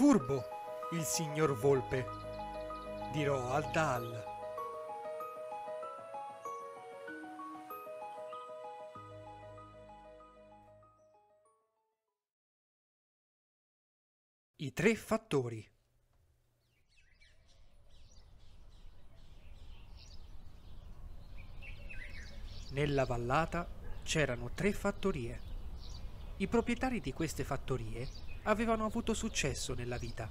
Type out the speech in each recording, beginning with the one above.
furbo il signor Volpe, dirò al Dahl. I tre fattori Nella vallata c'erano tre fattorie. I proprietari di queste fattorie avevano avuto successo nella vita.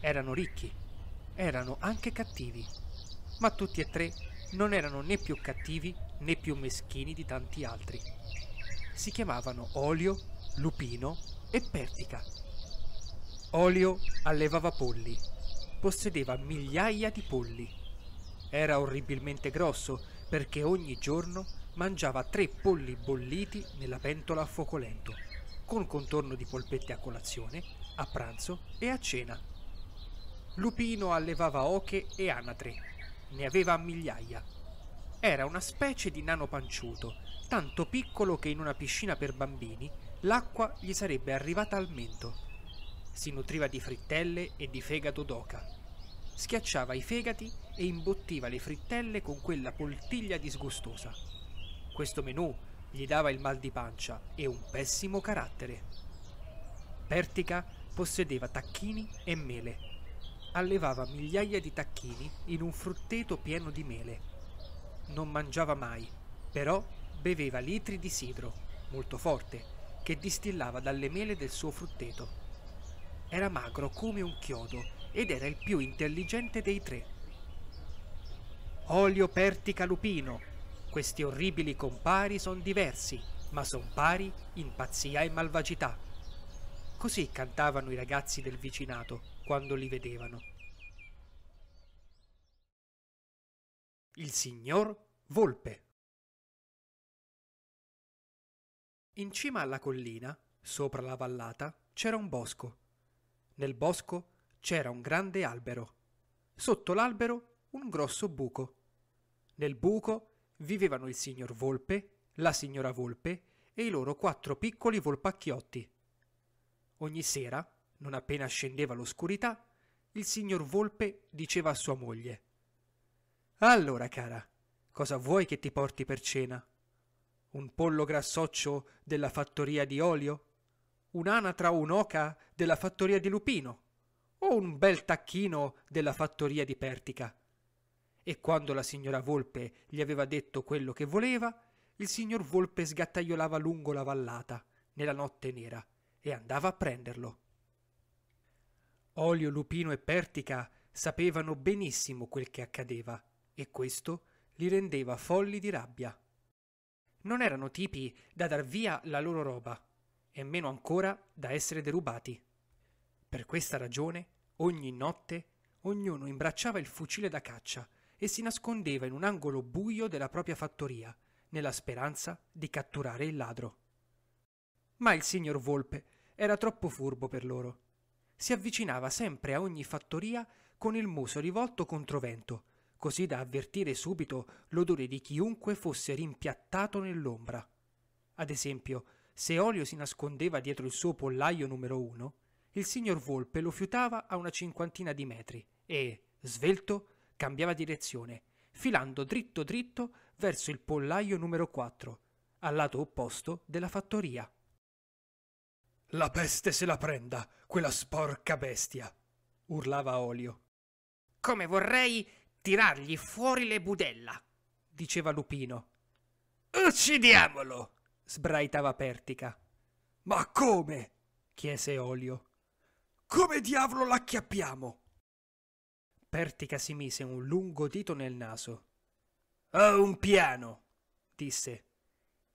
Erano ricchi, erano anche cattivi, ma tutti e tre non erano né più cattivi né più meschini di tanti altri. Si chiamavano Olio, Lupino e Pertica. Olio allevava polli, possedeva migliaia di polli. Era orribilmente grosso perché ogni giorno mangiava tre polli bolliti nella pentola a fuoco lento con contorno di polpette a colazione, a pranzo e a cena. Lupino allevava oche e anatre, ne aveva migliaia. Era una specie di nano panciuto, tanto piccolo che in una piscina per bambini l'acqua gli sarebbe arrivata al mento. Si nutriva di frittelle e di fegato d'oca. Schiacciava i fegati e imbottiva le frittelle con quella poltiglia disgustosa. Questo menù gli dava il mal di pancia e un pessimo carattere. Pertica possedeva tacchini e mele. Allevava migliaia di tacchini in un frutteto pieno di mele. Non mangiava mai, però beveva litri di sidro, molto forte, che distillava dalle mele del suo frutteto. Era magro come un chiodo ed era il più intelligente dei tre. Olio Pertica Lupino, questi orribili compari son diversi, ma son pari in pazzia e malvagità. Così cantavano i ragazzi del vicinato quando li vedevano. Il signor Volpe In cima alla collina, sopra la vallata, c'era un bosco. Nel bosco c'era un grande albero. Sotto l'albero un grosso buco. Nel buco vivevano il signor Volpe, la signora Volpe e i loro quattro piccoli volpacchiotti. Ogni sera, non appena scendeva l'oscurità, il signor Volpe diceva a sua moglie Allora, cara, cosa vuoi che ti porti per cena? Un pollo grassoccio della fattoria di Olio? Un'anatra o un'oca della fattoria di Lupino? O un bel tacchino della fattoria di Pertica? e quando la signora Volpe gli aveva detto quello che voleva, il signor Volpe sgattaiolava lungo la vallata, nella notte nera, e andava a prenderlo. Olio, Lupino e Pertica sapevano benissimo quel che accadeva, e questo li rendeva folli di rabbia. Non erano tipi da dar via la loro roba, e meno ancora da essere derubati. Per questa ragione, ogni notte, ognuno imbracciava il fucile da caccia e si nascondeva in un angolo buio della propria fattoria, nella speranza di catturare il ladro. Ma il signor Volpe era troppo furbo per loro. Si avvicinava sempre a ogni fattoria con il muso rivolto contro vento, così da avvertire subito l'odore di chiunque fosse rimpiattato nell'ombra. Ad esempio, se Olio si nascondeva dietro il suo pollaio numero uno, il signor Volpe lo fiutava a una cinquantina di metri e, svelto, cambiava direzione, filando dritto dritto verso il pollaio numero 4, al lato opposto della fattoria. La peste se la prenda, quella sporca bestia! urlava Olio. Come vorrei tirargli fuori le budella! diceva Lupino. Uccidiamolo! sbraitava Pertica. Ma come? chiese Olio. Come diavolo l'acchiappiamo? Pertica si mise un lungo dito nel naso. Ho ah, un piano, disse.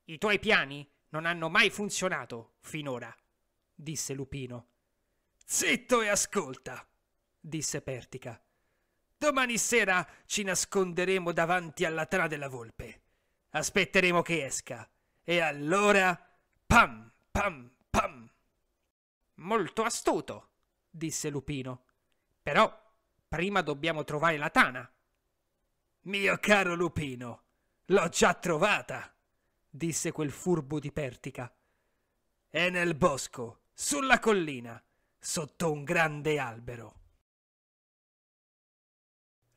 I tuoi piani non hanno mai funzionato finora, disse Lupino. Zitto e ascolta, disse Pertica. Domani sera ci nasconderemo davanti alla tana della volpe. Aspetteremo che esca. E allora... Pam, pam, pam. Molto astuto, disse Lupino. Però Prima dobbiamo trovare la tana. Mio caro lupino, l'ho già trovata, disse quel furbo di Pertica. È nel bosco, sulla collina, sotto un grande albero.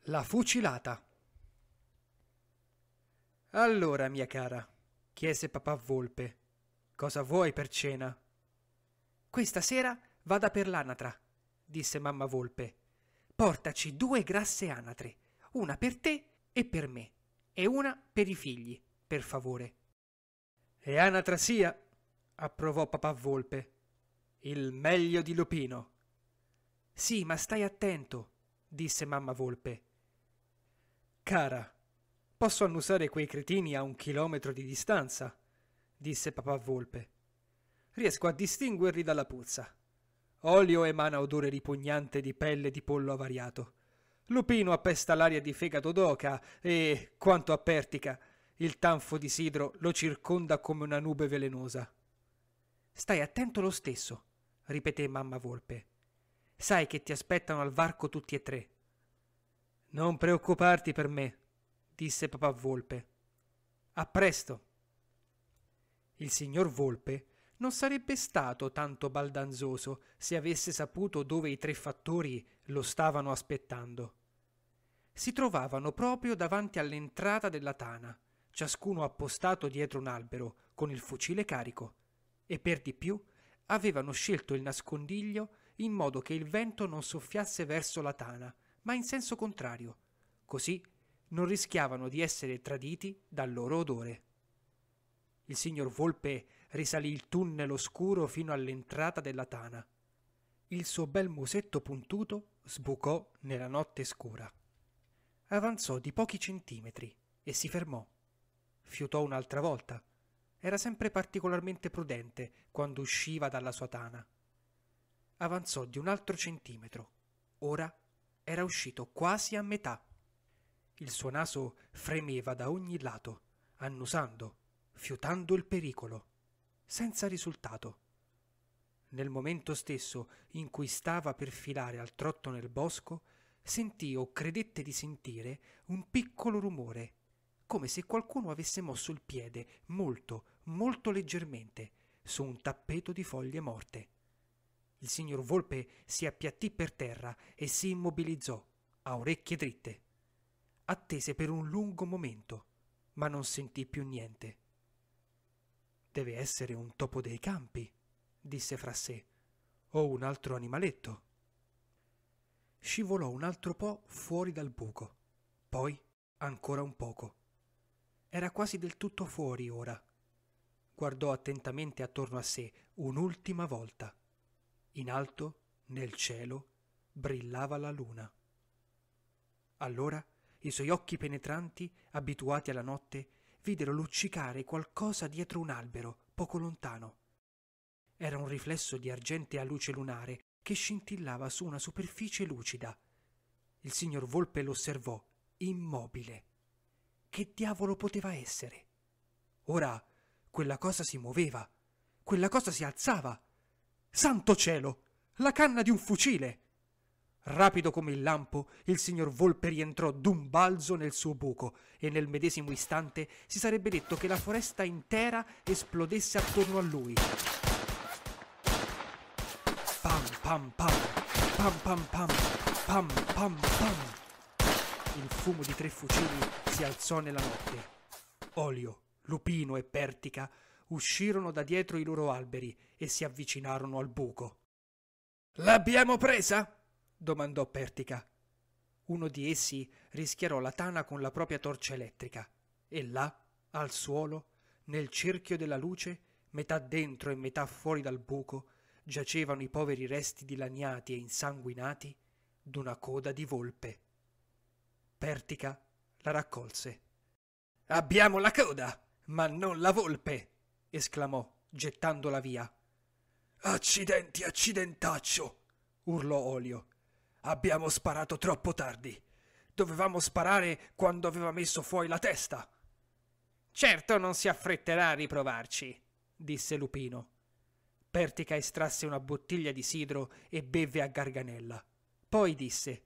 La fucilata. Allora, mia cara, chiese papà Volpe, cosa vuoi per cena? Questa sera vada per l'anatra, disse mamma Volpe portaci due grasse anatre, una per te e per me, e una per i figli, per favore. E anatra sia, approvò papà Volpe. Il meglio di Lupino. Sì, ma stai attento, disse mamma Volpe. Cara, posso annusare quei cretini a un chilometro di distanza, disse papà Volpe. Riesco a distinguerli dalla puzza. Olio emana odore ripugnante di pelle di pollo avariato. Lupino appesta l'aria di fegato d'oca e, quanto a Pertica, il tanfo di sidro lo circonda come una nube velenosa. Stai attento lo stesso, ripeté mamma Volpe. Sai che ti aspettano al varco tutti e tre. Non preoccuparti per me, disse papà Volpe. A presto. Il signor Volpe non sarebbe stato tanto baldanzoso se avesse saputo dove i tre fattori lo stavano aspettando. Si trovavano proprio davanti all'entrata della tana, ciascuno appostato dietro un albero, con il fucile carico, e per di più avevano scelto il nascondiglio in modo che il vento non soffiasse verso la tana, ma in senso contrario, così non rischiavano di essere traditi dal loro odore. Il signor Volpe risalì il tunnel oscuro fino all'entrata della tana. Il suo bel musetto puntuto sbucò nella notte scura. Avanzò di pochi centimetri e si fermò. Fiutò un'altra volta. Era sempre particolarmente prudente quando usciva dalla sua tana. Avanzò di un altro centimetro. Ora era uscito quasi a metà. Il suo naso fremeva da ogni lato, annusando, fiutando il pericolo senza risultato. Nel momento stesso in cui stava per filare al trotto nel bosco, sentì o credette di sentire un piccolo rumore, come se qualcuno avesse mosso il piede molto, molto leggermente su un tappeto di foglie morte. Il signor Volpe si appiattì per terra e si immobilizzò, a orecchie dritte. Attese per un lungo momento, ma non sentì più niente. Deve essere un topo dei campi, disse fra sé, o un altro animaletto. Scivolò un altro po' fuori dal buco, poi ancora un poco. Era quasi del tutto fuori ora. Guardò attentamente attorno a sé un'ultima volta. In alto, nel cielo, brillava la luna. Allora i suoi occhi penetranti, abituati alla notte, videro luccicare qualcosa dietro un albero, poco lontano. Era un riflesso di argentea luce lunare che scintillava su una superficie lucida. Il signor Volpe l'osservò, immobile. Che diavolo poteva essere? Ora quella cosa si muoveva, quella cosa si alzava. Santo cielo! La canna di un fucile! Rapido come il lampo, il signor Volpe rientrò d'un balzo nel suo buco e nel medesimo istante si sarebbe detto che la foresta intera esplodesse attorno a lui. Pam pam pam, pam pam pam, pam pam pam. Il fumo di tre fucili si alzò nella notte. Olio, Lupino e Pertica uscirono da dietro i loro alberi e si avvicinarono al buco. L'abbiamo presa? domandò Pertica. Uno di essi rischiarò la tana con la propria torcia elettrica e là, al suolo, nel cerchio della luce, metà dentro e metà fuori dal buco, giacevano i poveri resti dilaniati e insanguinati d'una coda di volpe. Pertica la raccolse. Abbiamo la coda, ma non la volpe! esclamò, gettandola via. Accidenti, accidentaccio! urlò Olio. Abbiamo sparato troppo tardi. Dovevamo sparare quando aveva messo fuori la testa. Certo non si affretterà a riprovarci, disse Lupino. Pertica estrasse una bottiglia di sidro e bevve a garganella. Poi disse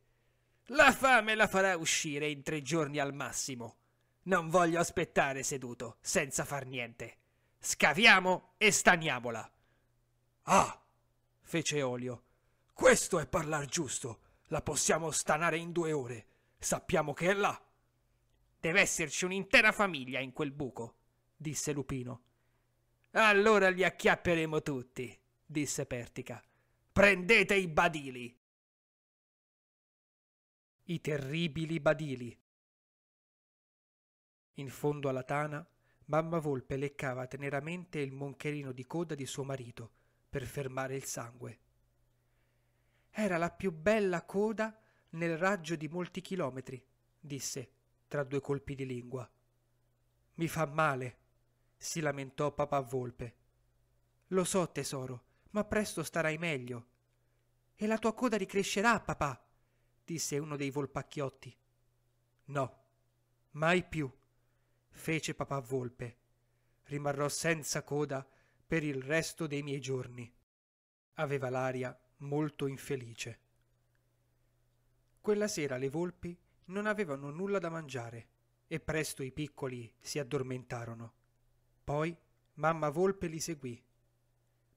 La fame la farà uscire in tre giorni al massimo. Non voglio aspettare seduto, senza far niente. Scaviamo e staniamola. Ah! fece Olio. Questo è parlar giusto. La possiamo stanare in due ore. Sappiamo che è là. Deve esserci un'intera famiglia in quel buco, disse Lupino. Allora li acchiapperemo tutti, disse Pertica. Prendete i badili. I terribili badili. In fondo alla tana, mamma volpe leccava teneramente il moncherino di coda di suo marito per fermare il sangue. Era la più bella coda nel raggio di molti chilometri, disse, tra due colpi di lingua. Mi fa male, si lamentò papà Volpe. Lo so, tesoro, ma presto starai meglio. E la tua coda ricrescerà, papà, disse uno dei volpacchiotti. No, mai più, fece papà Volpe. Rimarrò senza coda per il resto dei miei giorni. Aveva l'aria molto infelice. Quella sera le volpi non avevano nulla da mangiare e presto i piccoli si addormentarono. Poi mamma volpe li seguì.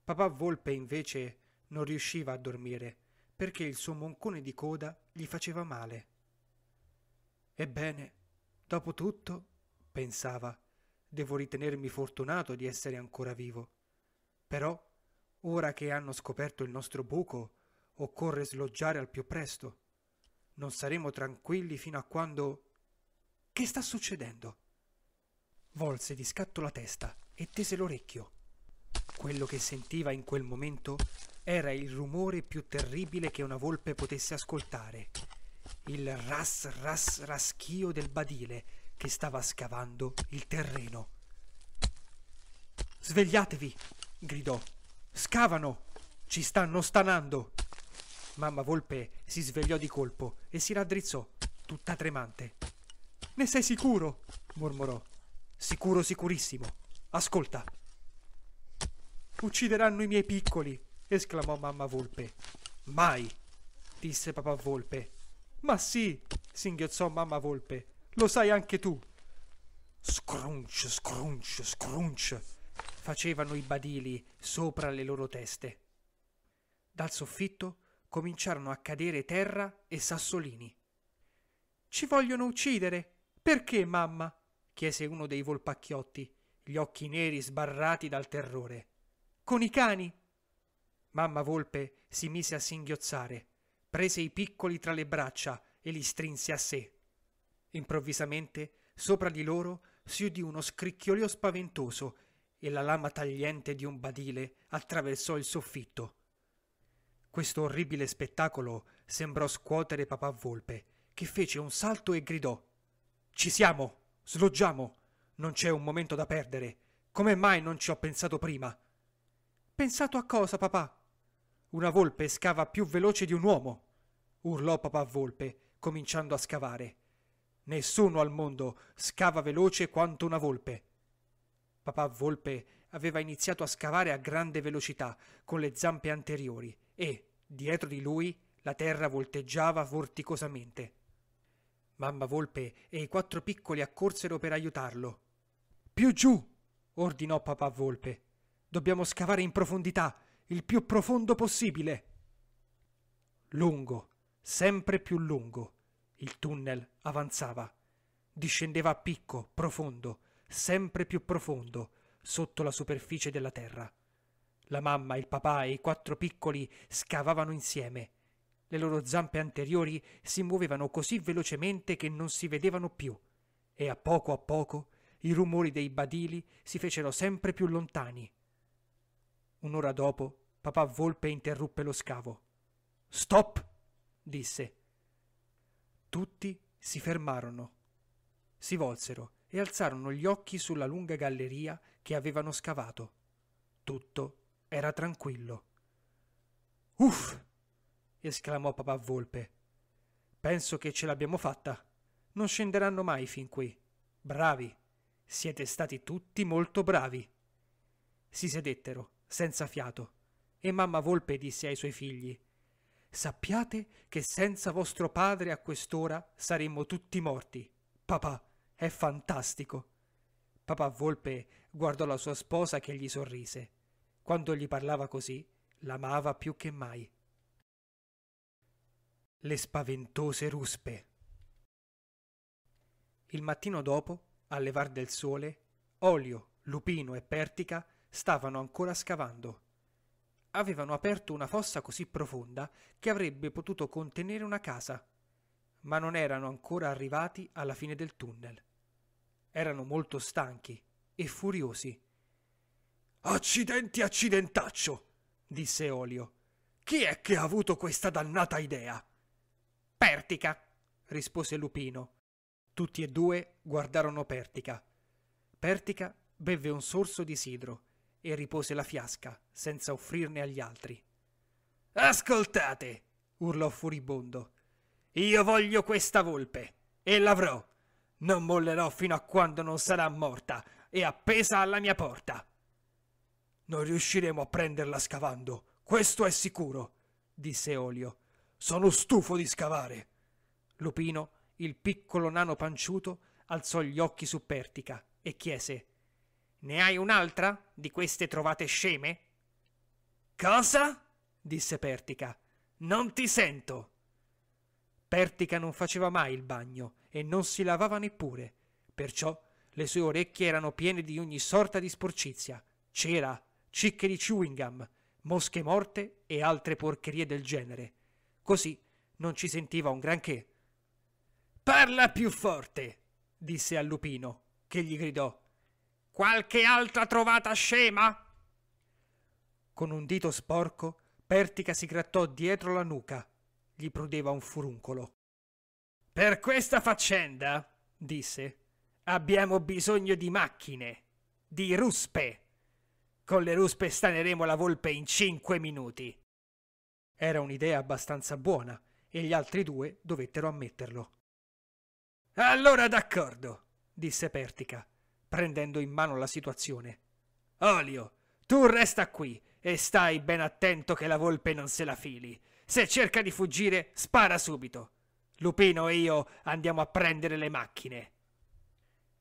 Papà volpe invece non riusciva a dormire perché il suo moncone di coda gli faceva male. Ebbene, dopo tutto, pensava, devo ritenermi fortunato di essere ancora vivo. Però Ora che hanno scoperto il nostro buco, occorre sloggiare al più presto. Non saremo tranquilli fino a quando... Che sta succedendo? Volse di scatto la testa e tese l'orecchio. Quello che sentiva in quel momento era il rumore più terribile che una volpe potesse ascoltare. Il ras ras raschio del badile che stava scavando il terreno. Svegliatevi! gridò Scavano! Ci stanno stanando! Mamma Volpe si svegliò di colpo e si raddrizzò, tutta tremante. Ne sei sicuro? mormorò. Sicuro, sicurissimo. Ascolta. Uccideranno i miei piccoli, esclamò mamma Volpe. Mai, disse papà Volpe. Ma sì, singhiozzò mamma Volpe. Lo sai anche tu. Scrunch, scrunch, scrunch facevano i badili sopra le loro teste. Dal soffitto cominciarono a cadere terra e sassolini. Ci vogliono uccidere! Perché, mamma? chiese uno dei volpacchiotti, gli occhi neri sbarrati dal terrore. Con i cani! Mamma volpe si mise a singhiozzare, prese i piccoli tra le braccia e li strinse a sé. Improvvisamente, sopra di loro, si udì uno scricchiolio spaventoso e la lama tagliente di un badile attraversò il soffitto. Questo orribile spettacolo sembrò scuotere papà Volpe, che fece un salto e gridò Ci siamo! Sloggiamo! Non c'è un momento da perdere! Come mai non ci ho pensato prima? Pensato a cosa, papà? Una volpe scava più veloce di un uomo, urlò papà Volpe, cominciando a scavare. Nessuno al mondo scava veloce quanto una volpe. Papà Volpe aveva iniziato a scavare a grande velocità con le zampe anteriori e, dietro di lui, la terra volteggiava vorticosamente. Mamma Volpe e i quattro piccoli accorsero per aiutarlo. Più giù! ordinò papà Volpe. Dobbiamo scavare in profondità, il più profondo possibile. Lungo, sempre più lungo, il tunnel avanzava. Discendeva a picco, profondo, sempre più profondo, sotto la superficie della terra. La mamma, il papà e i quattro piccoli scavavano insieme. Le loro zampe anteriori si muovevano così velocemente che non si vedevano più, e a poco a poco i rumori dei badili si fecero sempre più lontani. Un'ora dopo, papà Volpe interruppe lo scavo. Stop! disse. Tutti si fermarono. Si volsero e alzarono gli occhi sulla lunga galleria che avevano scavato. Tutto era tranquillo. Uff! esclamò papà Volpe. Penso che ce l'abbiamo fatta. Non scenderanno mai fin qui. Bravi. Siete stati tutti molto bravi. Si sedettero, senza fiato, e mamma Volpe disse ai suoi figli Sappiate che senza vostro padre a quest'ora saremmo tutti morti. Papà, è fantastico. Papà Volpe guardò la sua sposa che gli sorrise. Quando gli parlava così, l'amava più che mai. Le spaventose ruspe. Il mattino dopo, al levar del sole, Olio, Lupino e Pertica stavano ancora scavando. Avevano aperto una fossa così profonda che avrebbe potuto contenere una casa ma non erano ancora arrivati alla fine del tunnel. Erano molto stanchi e furiosi. Accidenti accidentaccio! disse Olio. Chi è che ha avuto questa dannata idea? Pertica! rispose Lupino. Tutti e due guardarono Pertica. Pertica bevve un sorso di sidro e ripose la fiasca senza offrirne agli altri. Ascoltate! urlò furibondo. Io voglio questa volpe e l'avrò. Non mollerò fino a quando non sarà morta e appesa alla mia porta. Non riusciremo a prenderla scavando, questo è sicuro, disse Olio. Sono stufo di scavare. Lupino, il piccolo nano panciuto, alzò gli occhi su Pertica e chiese: Ne hai un'altra di queste trovate sceme? Cosa? disse Pertica. Non ti sento. Pertica non faceva mai il bagno e non si lavava neppure, perciò le sue orecchie erano piene di ogni sorta di sporcizia, cera, cicche di chewing gum, mosche morte e altre porcherie del genere. Così non ci sentiva un granché. Parla più forte, disse al lupino, che gli gridò. Qualche altra trovata scema? Con un dito sporco, Pertica si grattò dietro la nuca gli prudeva un furuncolo. Per questa faccenda, disse, abbiamo bisogno di macchine, di ruspe. Con le ruspe staneremo la volpe in cinque minuti. Era un'idea abbastanza buona e gli altri due dovettero ammetterlo. Allora d'accordo, disse Pertica, prendendo in mano la situazione. Olio, tu resta qui e stai ben attento che la volpe non se la fili. Se cerca di fuggire, spara subito. Lupino e io andiamo a prendere le macchine.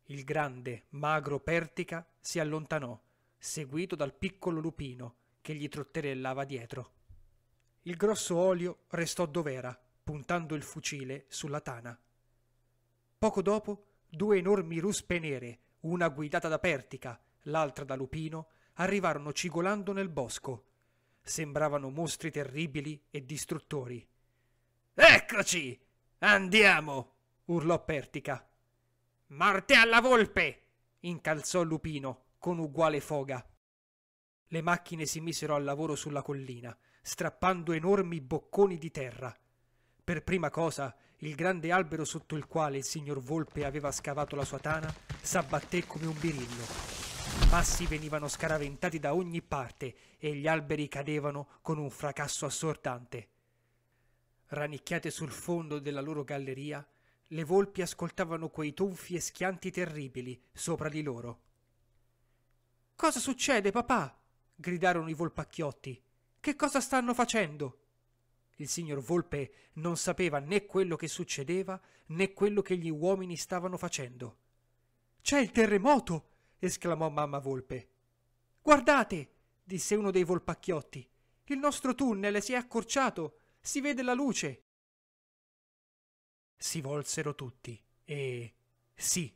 Il grande, magro Pertica si allontanò, seguito dal piccolo Lupino, che gli trotterellava dietro. Il grosso Olio restò dov'era, puntando il fucile sulla tana. Poco dopo, due enormi ruspe nere, una guidata da Pertica, l'altra da Lupino, arrivarono cigolando nel bosco, Sembravano mostri terribili e distruttori. Eccoci! Andiamo! urlò Pertica. Morte alla volpe! incalzò Lupino con uguale foga. Le macchine si misero al lavoro sulla collina, strappando enormi bocconi di terra. Per prima cosa, il grande albero sotto il quale il signor Volpe aveva scavato la sua tana s'abbatté come un birillo passi venivano scaraventati da ogni parte e gli alberi cadevano con un fracasso assordante. Ranicchiate sul fondo della loro galleria, le volpi ascoltavano quei tonfi e schianti terribili sopra di loro. Cosa succede, papà? gridarono i volpacchiotti. Che cosa stanno facendo? Il signor Volpe non sapeva né quello che succedeva né quello che gli uomini stavano facendo. C'è il terremoto! esclamò mamma Volpe. Guardate! disse uno dei volpacchiotti. Il nostro tunnel si è accorciato. Si vede la luce. Si volsero tutti e sì.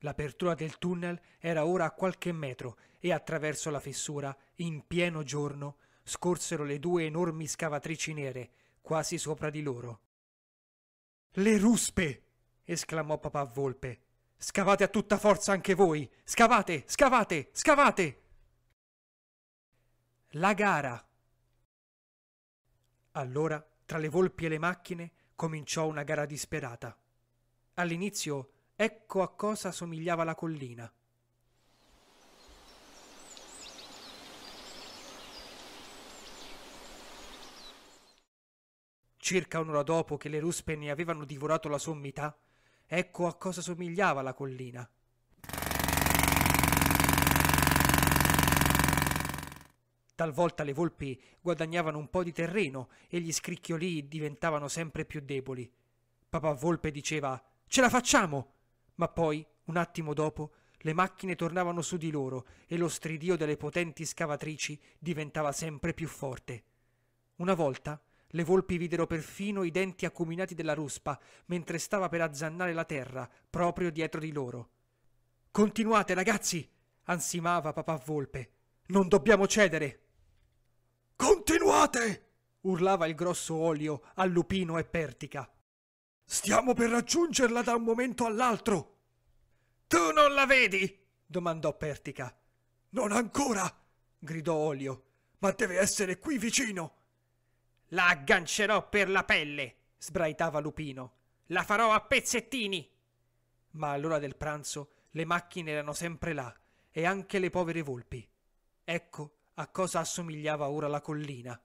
L'apertura del tunnel era ora a qualche metro e attraverso la fessura, in pieno giorno, scorsero le due enormi scavatrici nere, quasi sopra di loro. Le ruspe! esclamò papà Volpe. Scavate a tutta forza anche voi! Scavate, scavate, scavate! La gara! Allora, tra le volpi e le macchine, cominciò una gara disperata. All'inizio, ecco a cosa somigliava la collina. Circa un'ora dopo che le ruspe ne avevano divorato la sommità, Ecco a cosa somigliava la collina. Talvolta le volpi guadagnavano un po' di terreno e gli scricchioli diventavano sempre più deboli. Papà Volpe diceva Ce la facciamo! Ma poi, un attimo dopo, le macchine tornavano su di loro e lo stridio delle potenti scavatrici diventava sempre più forte. Una volta le volpi videro perfino i denti acuminati della ruspa, mentre stava per azzannare la terra, proprio dietro di loro. Continuate, ragazzi! ansimava papà Volpe. Non dobbiamo cedere! Continuate! urlava il grosso olio a Lupino e Pertica. Stiamo per raggiungerla da un momento all'altro! Tu non la vedi? domandò Pertica. Non ancora! gridò Olio. Ma deve essere qui vicino! La aggancerò per la pelle, sbraitava Lupino. La farò a pezzettini. Ma all'ora del pranzo le macchine erano sempre là, e anche le povere volpi. Ecco a cosa assomigliava ora la collina.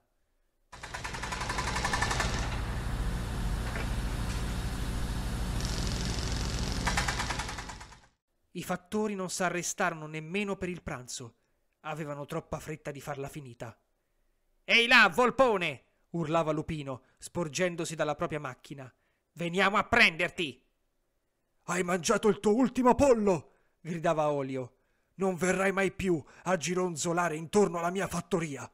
I fattori non s'arrestarono nemmeno per il pranzo. Avevano troppa fretta di farla finita. Ehi là, volpone! urlava Lupino, sporgendosi dalla propria macchina. Veniamo a prenderti! Hai mangiato il tuo ultimo pollo! gridava Olio. Non verrai mai più a gironzolare intorno alla mia fattoria!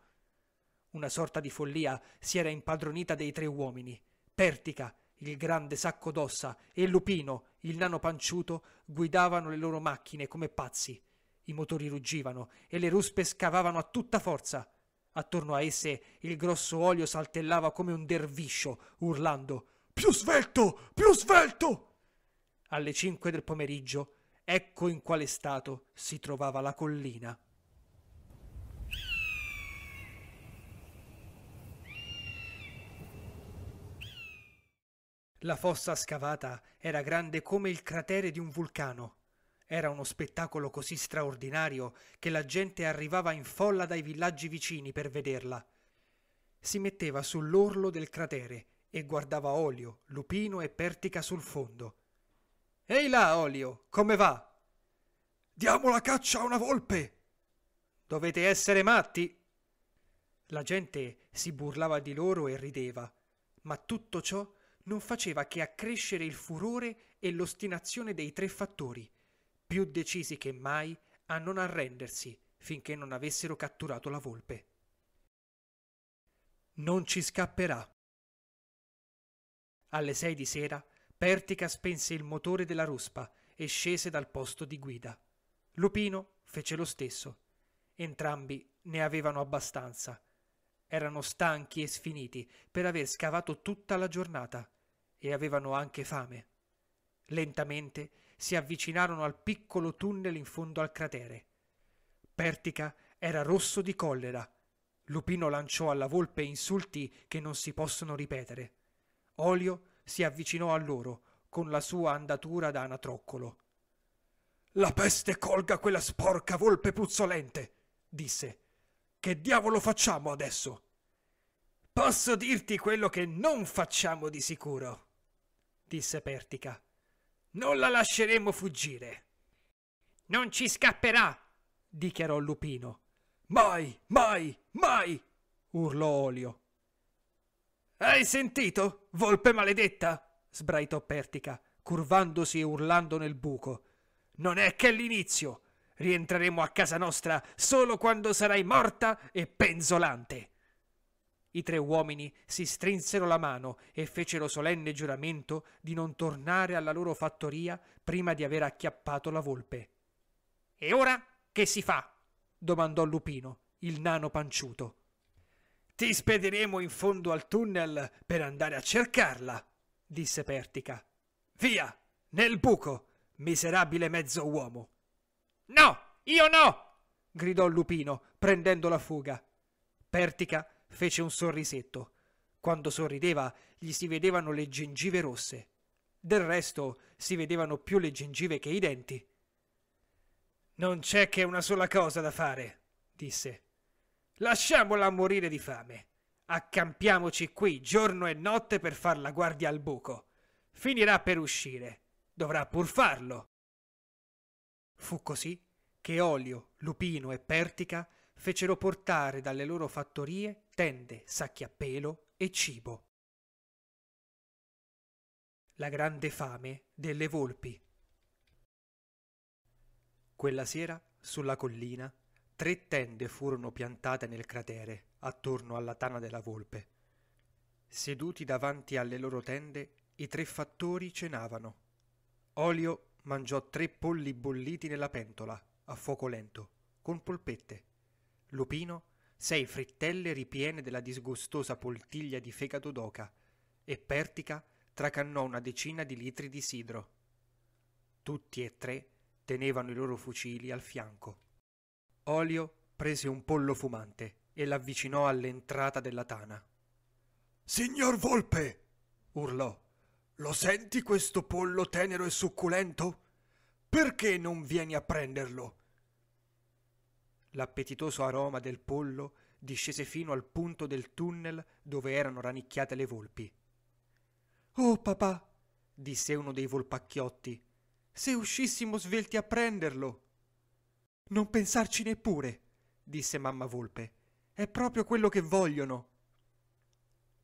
Una sorta di follia si era impadronita dei tre uomini. Pertica, il grande sacco d'ossa, e Lupino, il nano panciuto, guidavano le loro macchine come pazzi. I motori ruggivano e le ruspe scavavano a tutta forza. Attorno a esse il grosso olio saltellava come un derviscio, urlando Più svelto! Più svelto! Alle cinque del pomeriggio, ecco in quale stato si trovava la collina. La fossa scavata era grande come il cratere di un vulcano. Era uno spettacolo così straordinario che la gente arrivava in folla dai villaggi vicini per vederla. Si metteva sull'orlo del cratere e guardava Olio, Lupino e Pertica sul fondo. Ehi là, Olio, come va? Diamo la caccia a una volpe! Dovete essere matti! La gente si burlava di loro e rideva, ma tutto ciò non faceva che accrescere il furore e l'ostinazione dei tre fattori più decisi che mai a non arrendersi finché non avessero catturato la volpe. Non ci scapperà. Alle sei di sera Pertica spense il motore della ruspa e scese dal posto di guida. Lupino fece lo stesso. Entrambi ne avevano abbastanza. Erano stanchi e sfiniti per aver scavato tutta la giornata e avevano anche fame. Lentamente si avvicinarono al piccolo tunnel in fondo al cratere. Pertica era rosso di collera. Lupino lanciò alla volpe insulti che non si possono ripetere. Olio si avvicinò a loro con la sua andatura da anatroccolo. La peste colga quella sporca volpe puzzolente, disse. Che diavolo facciamo adesso? Posso dirti quello che non facciamo di sicuro, disse Pertica. Non la lasceremo fuggire. Non ci scapperà, dichiarò Lupino. Mai, mai, mai, urlò Olio. Hai sentito, volpe maledetta? sbraitò Pertica, curvandosi e urlando nel buco. Non è che l'inizio. Rientreremo a casa nostra solo quando sarai morta e penzolante. I tre uomini si strinsero la mano e fecero solenne giuramento di non tornare alla loro fattoria prima di aver acchiappato la volpe. E ora che si fa? domandò Lupino, il nano panciuto. Ti spediremo in fondo al tunnel per andare a cercarla, disse Pertica. Via, nel buco, miserabile mezzo uomo. No, io no! gridò Lupino, prendendo la fuga. Pertica Fece un sorrisetto. Quando sorrideva gli si vedevano le gengive rosse. Del resto si vedevano più le gengive che i denti. Non c'è che una sola cosa da fare, disse. Lasciamola morire di fame. Accampiamoci qui giorno e notte per far la guardia al buco. Finirà per uscire. Dovrà pur farlo. Fu così che Olio, Lupino e Pertica fecero portare dalle loro fattorie tende, sacchi a pelo e cibo. La grande fame delle volpi. Quella sera, sulla collina, tre tende furono piantate nel cratere, attorno alla tana della volpe. Seduti davanti alle loro tende, i tre fattori cenavano. Olio mangiò tre polli bolliti nella pentola, a fuoco lento, con polpette. Lupino sei frittelle ripiene della disgustosa poltiglia di fegato d'oca e Pertica tracannò una decina di litri di sidro. Tutti e tre tenevano i loro fucili al fianco. Olio prese un pollo fumante e l'avvicinò all'entrata della tana. Signor Volpe! urlò. Lo senti questo pollo tenero e succulento? Perché non vieni a prenderlo? l'appetitoso aroma del pollo discese fino al punto del tunnel dove erano ranicchiate le volpi. Oh papà, disse uno dei volpacchiotti, se uscissimo svelti a prenderlo. Non pensarci neppure, disse mamma volpe, è proprio quello che vogliono.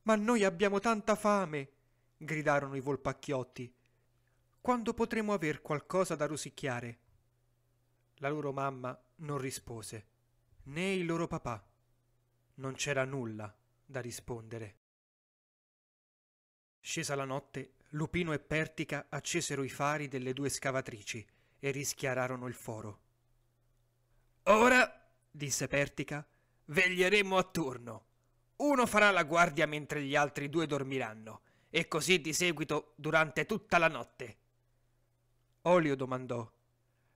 Ma noi abbiamo tanta fame, gridarono i volpacchiotti. Quando potremo aver qualcosa da rosicchiare? La loro mamma non rispose, né il loro papà. Non c'era nulla da rispondere. Scesa la notte, Lupino e Pertica accesero i fari delle due scavatrici e rischiararono il foro. Ora, disse Pertica, veglieremo a turno. Uno farà la guardia mentre gli altri due dormiranno, e così di seguito durante tutta la notte. Olio domandò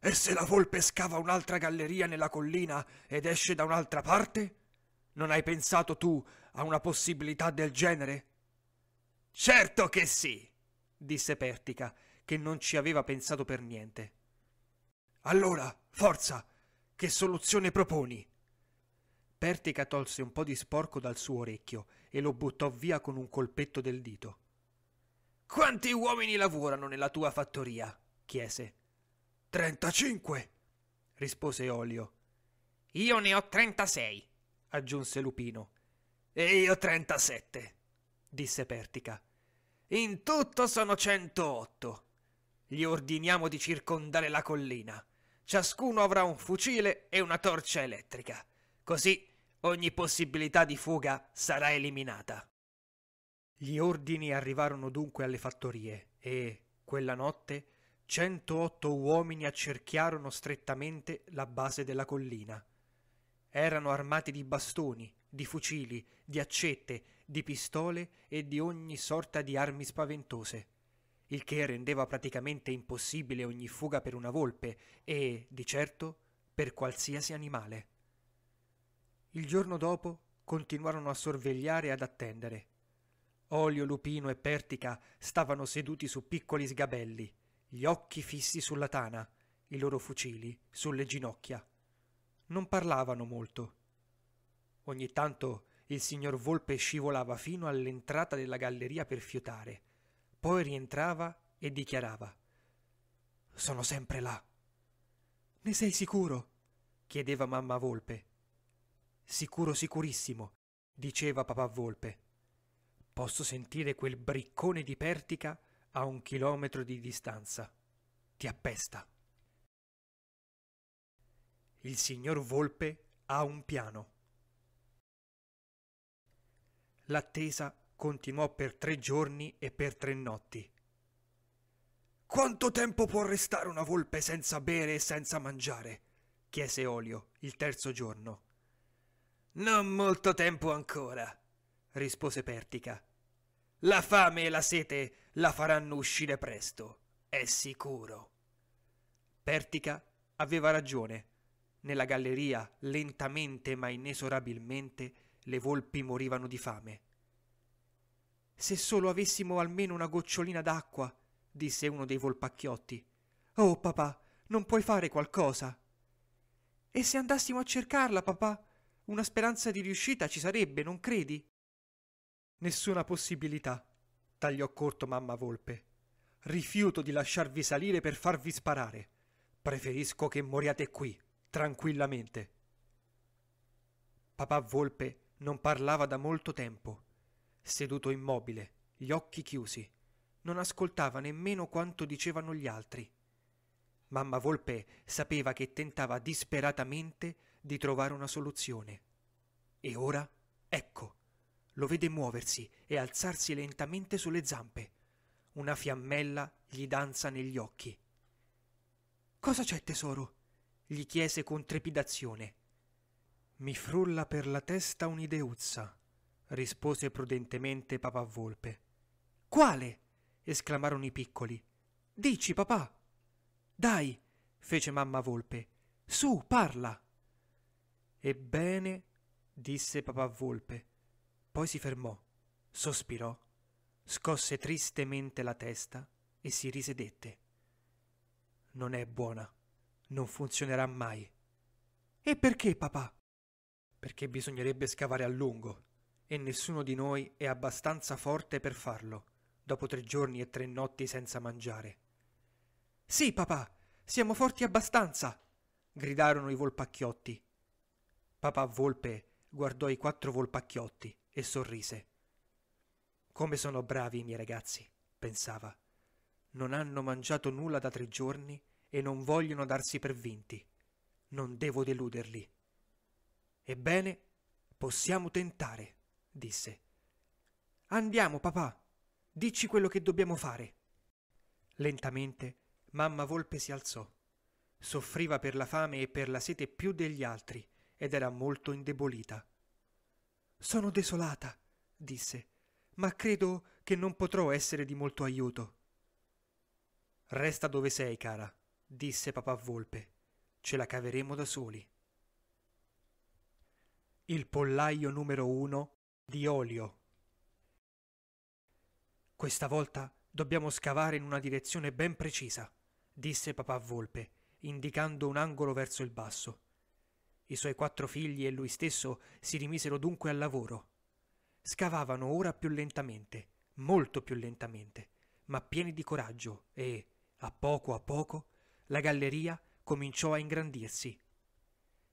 e se la volpe scava un'altra galleria nella collina ed esce da un'altra parte? Non hai pensato tu a una possibilità del genere? Certo che sì, disse Pertica, che non ci aveva pensato per niente. Allora, forza, che soluzione proponi? Pertica tolse un po' di sporco dal suo orecchio e lo buttò via con un colpetto del dito. Quanti uomini lavorano nella tua fattoria? chiese. 35, rispose Olio. Io ne ho 36, aggiunse Lupino. E io 37, disse Pertica. In tutto sono 108. Gli ordiniamo di circondare la collina. Ciascuno avrà un fucile e una torcia elettrica. Così ogni possibilità di fuga sarà eliminata. Gli ordini arrivarono dunque alle fattorie e, quella notte, 108 uomini accerchiarono strettamente la base della collina. Erano armati di bastoni, di fucili, di accette, di pistole e di ogni sorta di armi spaventose, il che rendeva praticamente impossibile ogni fuga per una volpe e, di certo, per qualsiasi animale. Il giorno dopo continuarono a sorvegliare e ad attendere. Olio, Lupino e Pertica stavano seduti su piccoli sgabelli, gli occhi fissi sulla tana, i loro fucili sulle ginocchia. Non parlavano molto. Ogni tanto il signor Volpe scivolava fino all'entrata della galleria per fiutare, poi rientrava e dichiarava Sono sempre là. Ne sei sicuro? chiedeva mamma Volpe. Sicuro sicurissimo, diceva papà Volpe. Posso sentire quel briccone di pertica a un chilometro di distanza. Ti appesta. Il signor Volpe ha un piano. L'attesa continuò per tre giorni e per tre notti. Quanto tempo può restare una volpe senza bere e senza mangiare? chiese Olio il terzo giorno. Non molto tempo ancora, rispose Pertica. La fame e la sete la faranno uscire presto, è sicuro. Pertica aveva ragione. Nella galleria, lentamente ma inesorabilmente, le volpi morivano di fame. Se solo avessimo almeno una gocciolina d'acqua, disse uno dei volpacchiotti. Oh, papà, non puoi fare qualcosa? E se andassimo a cercarla, papà? Una speranza di riuscita ci sarebbe, non credi? Nessuna possibilità, tagliò corto mamma Volpe. Rifiuto di lasciarvi salire per farvi sparare. Preferisco che moriate qui, tranquillamente. Papà Volpe non parlava da molto tempo, seduto immobile, gli occhi chiusi. Non ascoltava nemmeno quanto dicevano gli altri. Mamma Volpe sapeva che tentava disperatamente di trovare una soluzione. E ora, ecco, lo vede muoversi e alzarsi lentamente sulle zampe. Una fiammella gli danza negli occhi. Cosa c'è, tesoro? gli chiese con trepidazione. Mi frulla per la testa un'ideuzza, rispose prudentemente papà Volpe. Quale? esclamarono i piccoli. Dici, papà. Dai, fece mamma Volpe. Su, parla. Ebbene, disse papà Volpe, poi si fermò, sospirò, scosse tristemente la testa e si risedette. Non è buona, non funzionerà mai. E perché, papà? Perché bisognerebbe scavare a lungo, e nessuno di noi è abbastanza forte per farlo, dopo tre giorni e tre notti senza mangiare. Sì, papà, siamo forti abbastanza! gridarono i volpacchiotti. Papà Volpe guardò i quattro volpacchiotti e sorrise. Come sono bravi i miei ragazzi, pensava. Non hanno mangiato nulla da tre giorni e non vogliono darsi per vinti. Non devo deluderli. Ebbene, possiamo tentare, disse. Andiamo, papà. Dici quello che dobbiamo fare. Lentamente mamma volpe si alzò. Soffriva per la fame e per la sete più degli altri ed era molto indebolita. Sono desolata, disse, ma credo che non potrò essere di molto aiuto. Resta dove sei, cara, disse papà Volpe. Ce la caveremo da soli. Il pollaio numero uno di Olio. Questa volta dobbiamo scavare in una direzione ben precisa, disse papà Volpe, indicando un angolo verso il basso. I suoi quattro figli e lui stesso si rimisero dunque al lavoro. Scavavano ora più lentamente, molto più lentamente, ma pieni di coraggio e, a poco a poco, la galleria cominciò a ingrandirsi.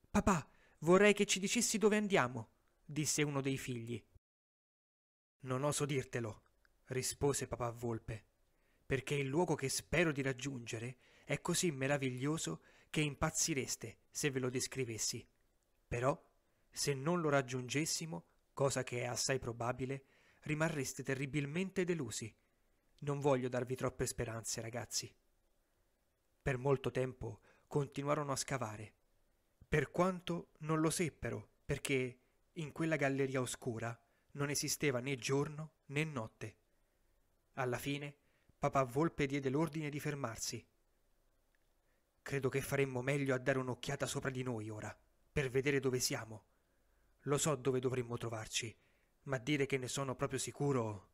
Papà, vorrei che ci dicessi dove andiamo, disse uno dei figli. Non oso dirtelo, rispose papà Volpe, perché il luogo che spero di raggiungere è così meraviglioso che impazzireste se ve lo descrivessi. Però, se non lo raggiungessimo, cosa che è assai probabile, rimarreste terribilmente delusi. Non voglio darvi troppe speranze, ragazzi. Per molto tempo continuarono a scavare, per quanto non lo seppero, perché in quella galleria oscura non esisteva né giorno né notte. Alla fine, papà Volpe diede l'ordine di fermarsi Credo che faremmo meglio a dare un'occhiata sopra di noi ora, per vedere dove siamo. Lo so dove dovremmo trovarci, ma dire che ne sono proprio sicuro.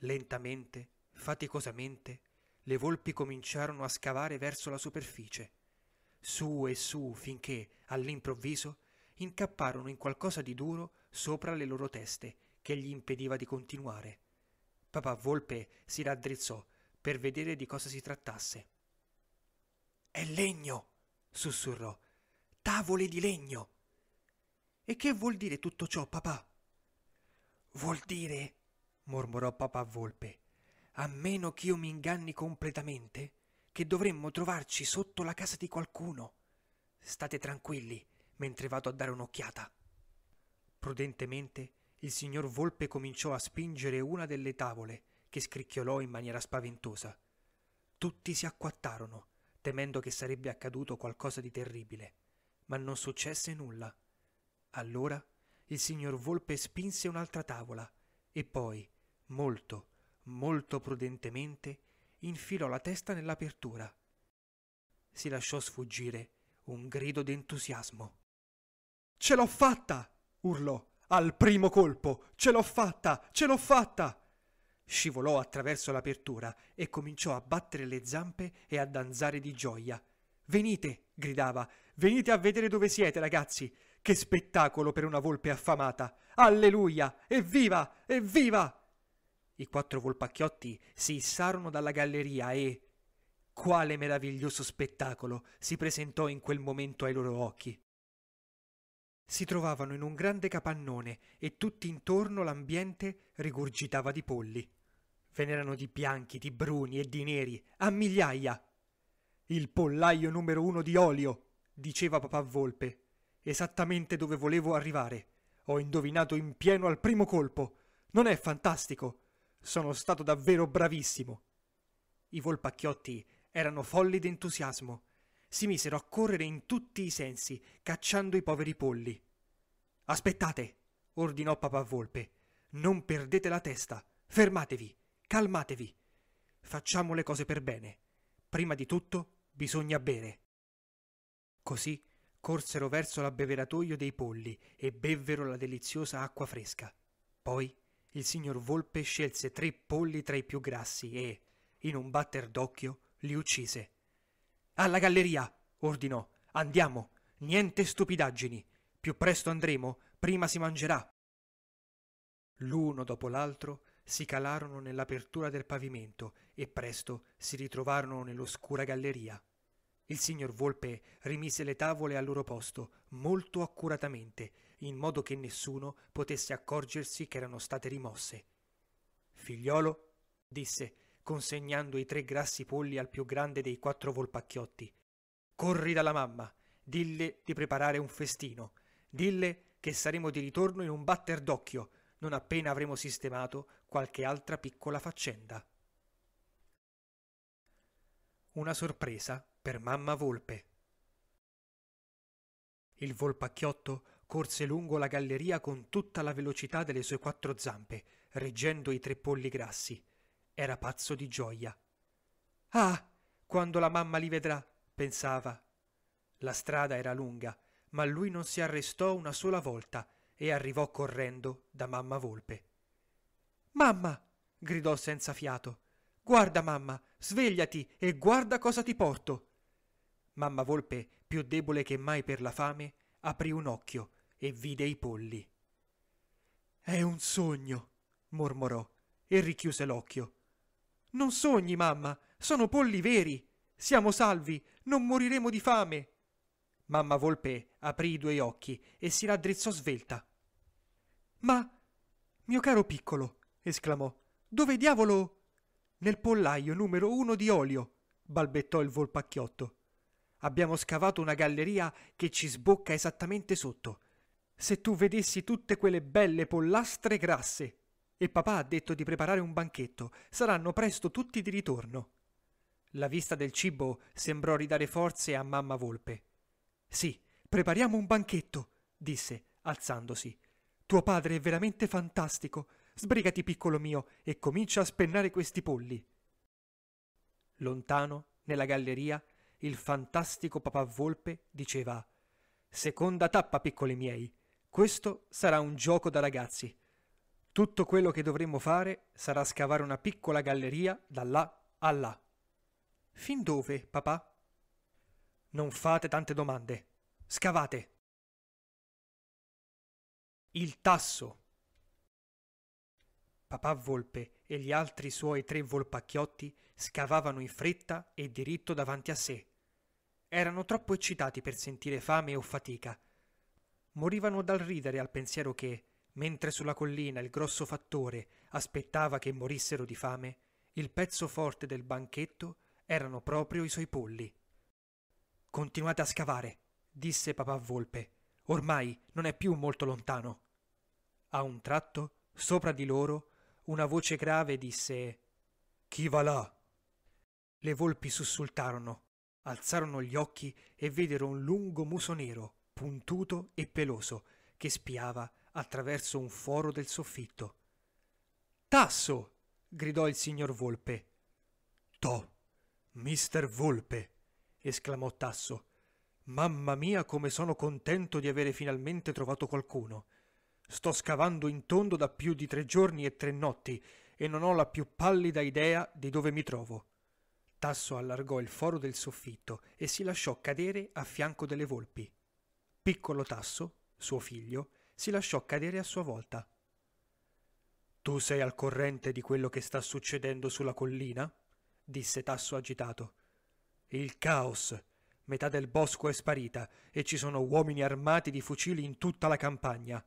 Lentamente, faticosamente, le volpi cominciarono a scavare verso la superficie, su e su finché, all'improvviso, incapparono in qualcosa di duro sopra le loro teste che gli impediva di continuare. Papà Volpe si raddrizzò per vedere di cosa si trattasse. È legno, sussurrò. Tavole di legno. E che vuol dire tutto ciò, papà? Vuol dire, mormorò papà Volpe, a meno che io mi inganni completamente, che dovremmo trovarci sotto la casa di qualcuno. State tranquilli mentre vado a dare un'occhiata. Prudentemente il signor Volpe cominciò a spingere una delle tavole, che scricchiolò in maniera spaventosa. Tutti si acquattarono temendo che sarebbe accaduto qualcosa di terribile, ma non successe nulla. Allora il signor Volpe spinse un'altra tavola e poi, molto, molto prudentemente, infilò la testa nell'apertura. Si lasciò sfuggire un grido d'entusiasmo. Ce l'ho fatta! urlò. Al primo colpo! Ce l'ho fatta! Ce l'ho fatta! Scivolò attraverso l'apertura e cominciò a battere le zampe e a danzare di gioia. Venite, gridava, venite a vedere dove siete, ragazzi. Che spettacolo per una volpe affamata. Alleluia! Evviva! Evviva! I quattro volpacchiotti si issarono dalla galleria e quale meraviglioso spettacolo si presentò in quel momento ai loro occhi. Si trovavano in un grande capannone e tutti intorno l'ambiente rigurgitava di polli. Ve n'erano di bianchi, di bruni e di neri, a migliaia. Il pollaio numero uno di olio, diceva papà Volpe. Esattamente dove volevo arrivare. Ho indovinato in pieno al primo colpo. Non è fantastico? Sono stato davvero bravissimo. I volpacchiotti erano folli d'entusiasmo. Si misero a correre in tutti i sensi, cacciando i poveri polli. Aspettate, ordinò papà Volpe. Non perdete la testa. Fermatevi. Calmatevi. Facciamo le cose per bene. Prima di tutto bisogna bere. Così corsero verso l'abbeveratoio dei polli e bevvero la deliziosa acqua fresca. Poi il signor Volpe scelse tre polli tra i più grassi e, in un batter d'occhio, li uccise. Alla galleria! ordinò. Andiamo! Niente stupidaggini! Più presto andremo, prima si mangerà! L'uno dopo l'altro si calarono nell'apertura del pavimento e presto si ritrovarono nell'oscura galleria. Il signor Volpe rimise le tavole al loro posto molto accuratamente, in modo che nessuno potesse accorgersi che erano state rimosse. Figliolo, disse, consegnando i tre grassi polli al più grande dei quattro volpacchiotti, corri dalla mamma, dille di preparare un festino, dille che saremo di ritorno in un batter d'occhio, non appena avremo sistemato qualche altra piccola faccenda. Una sorpresa per mamma Volpe. Il volpacchiotto corse lungo la galleria con tutta la velocità delle sue quattro zampe, reggendo i tre polli grassi. Era pazzo di gioia. Ah, quando la mamma li vedrà, pensava. La strada era lunga, ma lui non si arrestò una sola volta e arrivò correndo da mamma volpe. Mamma! gridò senza fiato. Guarda, mamma, svegliati e guarda cosa ti porto. Mamma volpe, più debole che mai per la fame, aprì un occhio e vide i polli. È un sogno, mormorò e richiuse l'occhio. Non sogni, mamma, sono polli veri. Siamo salvi, non moriremo di fame. Mamma Volpe aprì i due occhi e si raddrizzò svelta. Ma, mio caro piccolo, esclamò, dove diavolo... Nel pollaio numero uno di olio, balbettò il volpacchiotto. Abbiamo scavato una galleria che ci sbocca esattamente sotto. Se tu vedessi tutte quelle belle pollastre grasse. E papà ha detto di preparare un banchetto. Saranno presto tutti di ritorno. La vista del cibo sembrò ridare forze a mamma volpe. Sì, prepariamo un banchetto, disse, alzandosi. Tuo padre è veramente fantastico. Sbrigati, piccolo mio, e comincia a spennare questi polli. Lontano, nella galleria, il fantastico papà Volpe diceva Seconda tappa, piccoli miei. Questo sarà un gioco da ragazzi. Tutto quello che dovremmo fare sarà scavare una piccola galleria da là a là. Fin dove, papà? Non fate tante domande. Scavate il tasso. Papà Volpe e gli altri suoi tre volpacchiotti scavavano in fretta e diritto davanti a sé. Erano troppo eccitati per sentire fame o fatica. Morivano dal ridere al pensiero che, mentre sulla collina il grosso fattore aspettava che morissero di fame, il pezzo forte del banchetto erano proprio i suoi polli. Continuate a scavare, disse papà Volpe. Ormai non è più molto lontano. A un tratto, sopra di loro, una voce grave disse Chi va là? Le volpi sussultarono, alzarono gli occhi e videro un lungo muso nero, puntuto e peloso, che spiava attraverso un foro del soffitto. Tasso! gridò il signor Volpe. To! Mister Volpe! esclamò Tasso. Mamma mia, come sono contento di avere finalmente trovato qualcuno. Sto scavando in tondo da più di tre giorni e tre notti e non ho la più pallida idea di dove mi trovo. Tasso allargò il foro del soffitto e si lasciò cadere a fianco delle volpi. Piccolo Tasso, suo figlio, si lasciò cadere a sua volta. Tu sei al corrente di quello che sta succedendo sulla collina? disse Tasso agitato. Il caos. Metà del bosco è sparita e ci sono uomini armati di fucili in tutta la campagna.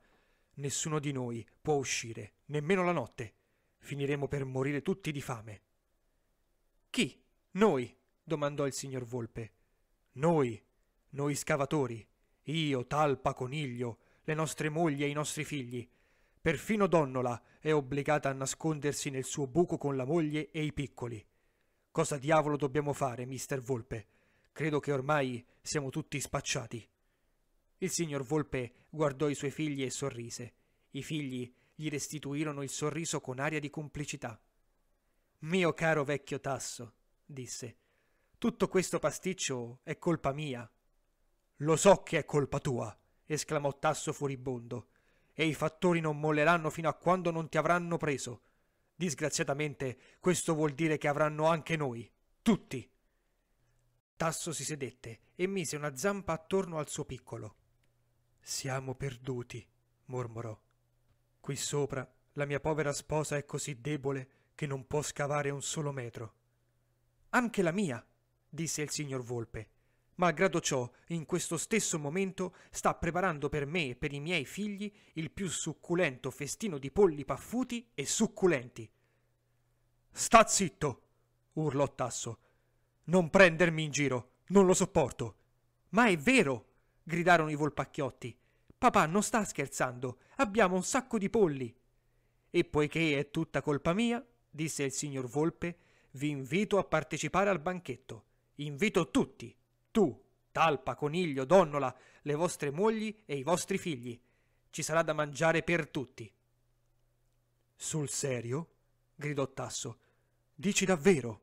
Nessuno di noi può uscire, nemmeno la notte. Finiremo per morire tutti di fame. Chi? Noi? domandò il signor Volpe. Noi, noi scavatori, io, talpa, coniglio, le nostre mogli e i nostri figli. Perfino Donnola è obbligata a nascondersi nel suo buco con la moglie e i piccoli. Cosa diavolo dobbiamo fare, mister Volpe? Credo che ormai siamo tutti spacciati. Il signor Volpe guardò i suoi figli e sorrise. I figli gli restituirono il sorriso con aria di complicità. Mio caro vecchio Tasso, disse, tutto questo pasticcio è colpa mia. Lo so che è colpa tua, esclamò Tasso furibondo, e i fattori non molleranno fino a quando non ti avranno preso. Disgraziatamente questo vuol dire che avranno anche noi, tutti. Tasso si sedette e mise una zampa attorno al suo piccolo. Siamo perduti, mormorò. Qui sopra la mia povera sposa è così debole che non può scavare un solo metro. Anche la mia, disse il signor Volpe. Malgrado ciò, in questo stesso momento sta preparando per me e per i miei figli il più succulento festino di polli paffuti e succulenti. Sta zitto! urlò Tasso. Non prendermi in giro, non lo sopporto. Ma è vero! gridarono i volpacchiotti. Papà non sta scherzando, abbiamo un sacco di polli. E poiché è tutta colpa mia, disse il signor Volpe, vi invito a partecipare al banchetto. Invito tutti, tu, talpa, coniglio, donnola, le vostre mogli e i vostri figli. Ci sarà da mangiare per tutti. Sul serio? gridò Tasso. Dici davvero?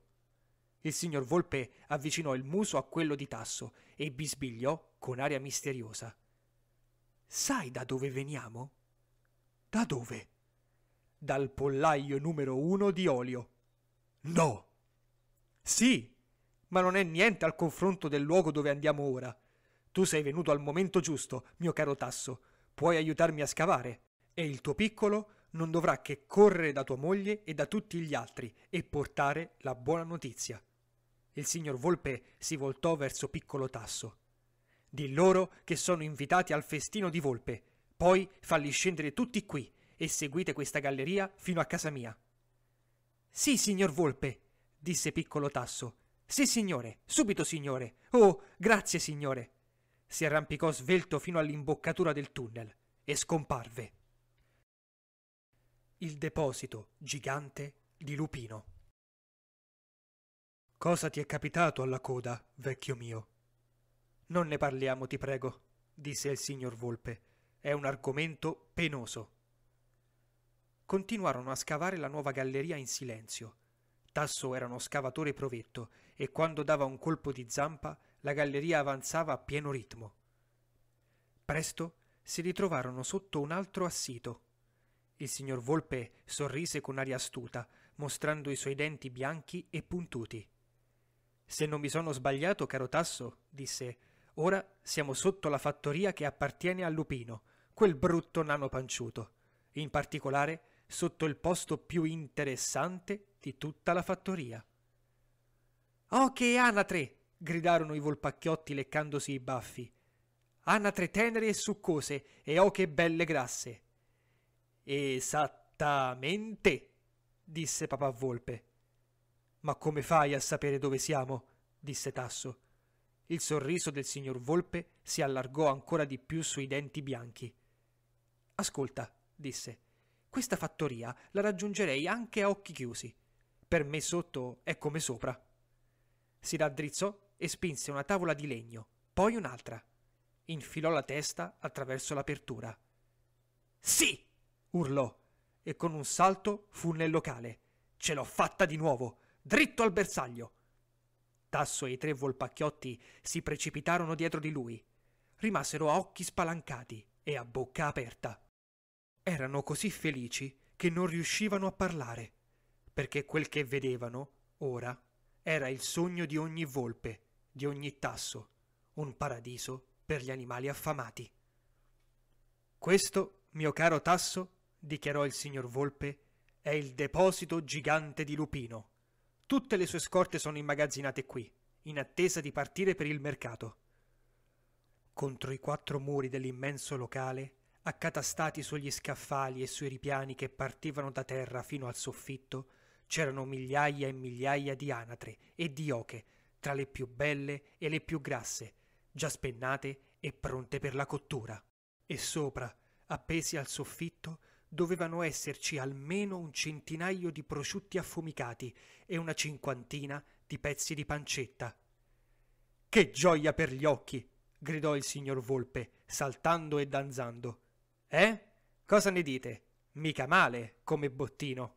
Il signor Volpe avvicinò il muso a quello di Tasso e bisbigliò con aria misteriosa. Sai da dove veniamo? Da dove? Dal pollaio numero uno di Olio. No! Sì, ma non è niente al confronto del luogo dove andiamo ora. Tu sei venuto al momento giusto, mio caro Tasso. Puoi aiutarmi a scavare. E il tuo piccolo non dovrà che correre da tua moglie e da tutti gli altri e portare la buona notizia. Il signor Volpe si voltò verso piccolo Tasso. Di loro che sono invitati al festino di volpe. Poi falli scendere tutti qui e seguite questa galleria fino a casa mia. Sì, signor Volpe, disse piccolo Tasso. Sì, signore, subito, signore. Oh, grazie, signore. Si arrampicò svelto fino all'imboccatura del tunnel e scomparve. Il deposito gigante di Lupino. Cosa ti è capitato alla coda, vecchio mio? Non ne parliamo, ti prego, disse il signor Volpe. È un argomento penoso. Continuarono a scavare la nuova galleria in silenzio. Tasso era uno scavatore provetto e quando dava un colpo di zampa la galleria avanzava a pieno ritmo. Presto si ritrovarono sotto un altro assito. Il signor Volpe sorrise con aria astuta, mostrando i suoi denti bianchi e puntuti. Se non mi sono sbagliato, caro Tasso, disse, Ora siamo sotto la fattoria che appartiene a Lupino, quel brutto nano panciuto. In particolare, sotto il posto più interessante di tutta la fattoria. Oh, che anatre! gridarono i volpacchiotti leccandosi i baffi. Anatre tenere e succose, e oh, che belle grasse! Esattamente! disse papà Volpe. Ma come fai a sapere dove siamo? disse Tasso. Il sorriso del signor Volpe si allargò ancora di più sui denti bianchi. Ascolta, disse, questa fattoria la raggiungerei anche a occhi chiusi. Per me sotto è come sopra. Si raddrizzò e spinse una tavola di legno, poi un'altra. Infilò la testa attraverso l'apertura. Sì! urlò e con un salto fu nel locale. Ce l'ho fatta di nuovo, dritto al bersaglio. Tasso e i tre volpacchiotti si precipitarono dietro di lui. Rimasero a occhi spalancati e a bocca aperta. Erano così felici che non riuscivano a parlare, perché quel che vedevano, ora, era il sogno di ogni volpe, di ogni tasso, un paradiso per gli animali affamati. Questo, mio caro Tasso, dichiarò il signor Volpe, è il deposito gigante di Lupino. Tutte le sue scorte sono immagazzinate qui, in attesa di partire per il mercato. Contro i quattro muri dell'immenso locale, accatastati sugli scaffali e sui ripiani che partivano da terra fino al soffitto, c'erano migliaia e migliaia di anatre e di oche, tra le più belle e le più grasse, già spennate e pronte per la cottura. E sopra, appesi al soffitto, dovevano esserci almeno un centinaio di prosciutti affumicati e una cinquantina di pezzi di pancetta. Che gioia per gli occhi! gridò il signor Volpe, saltando e danzando. Eh? Cosa ne dite? Mica male come bottino.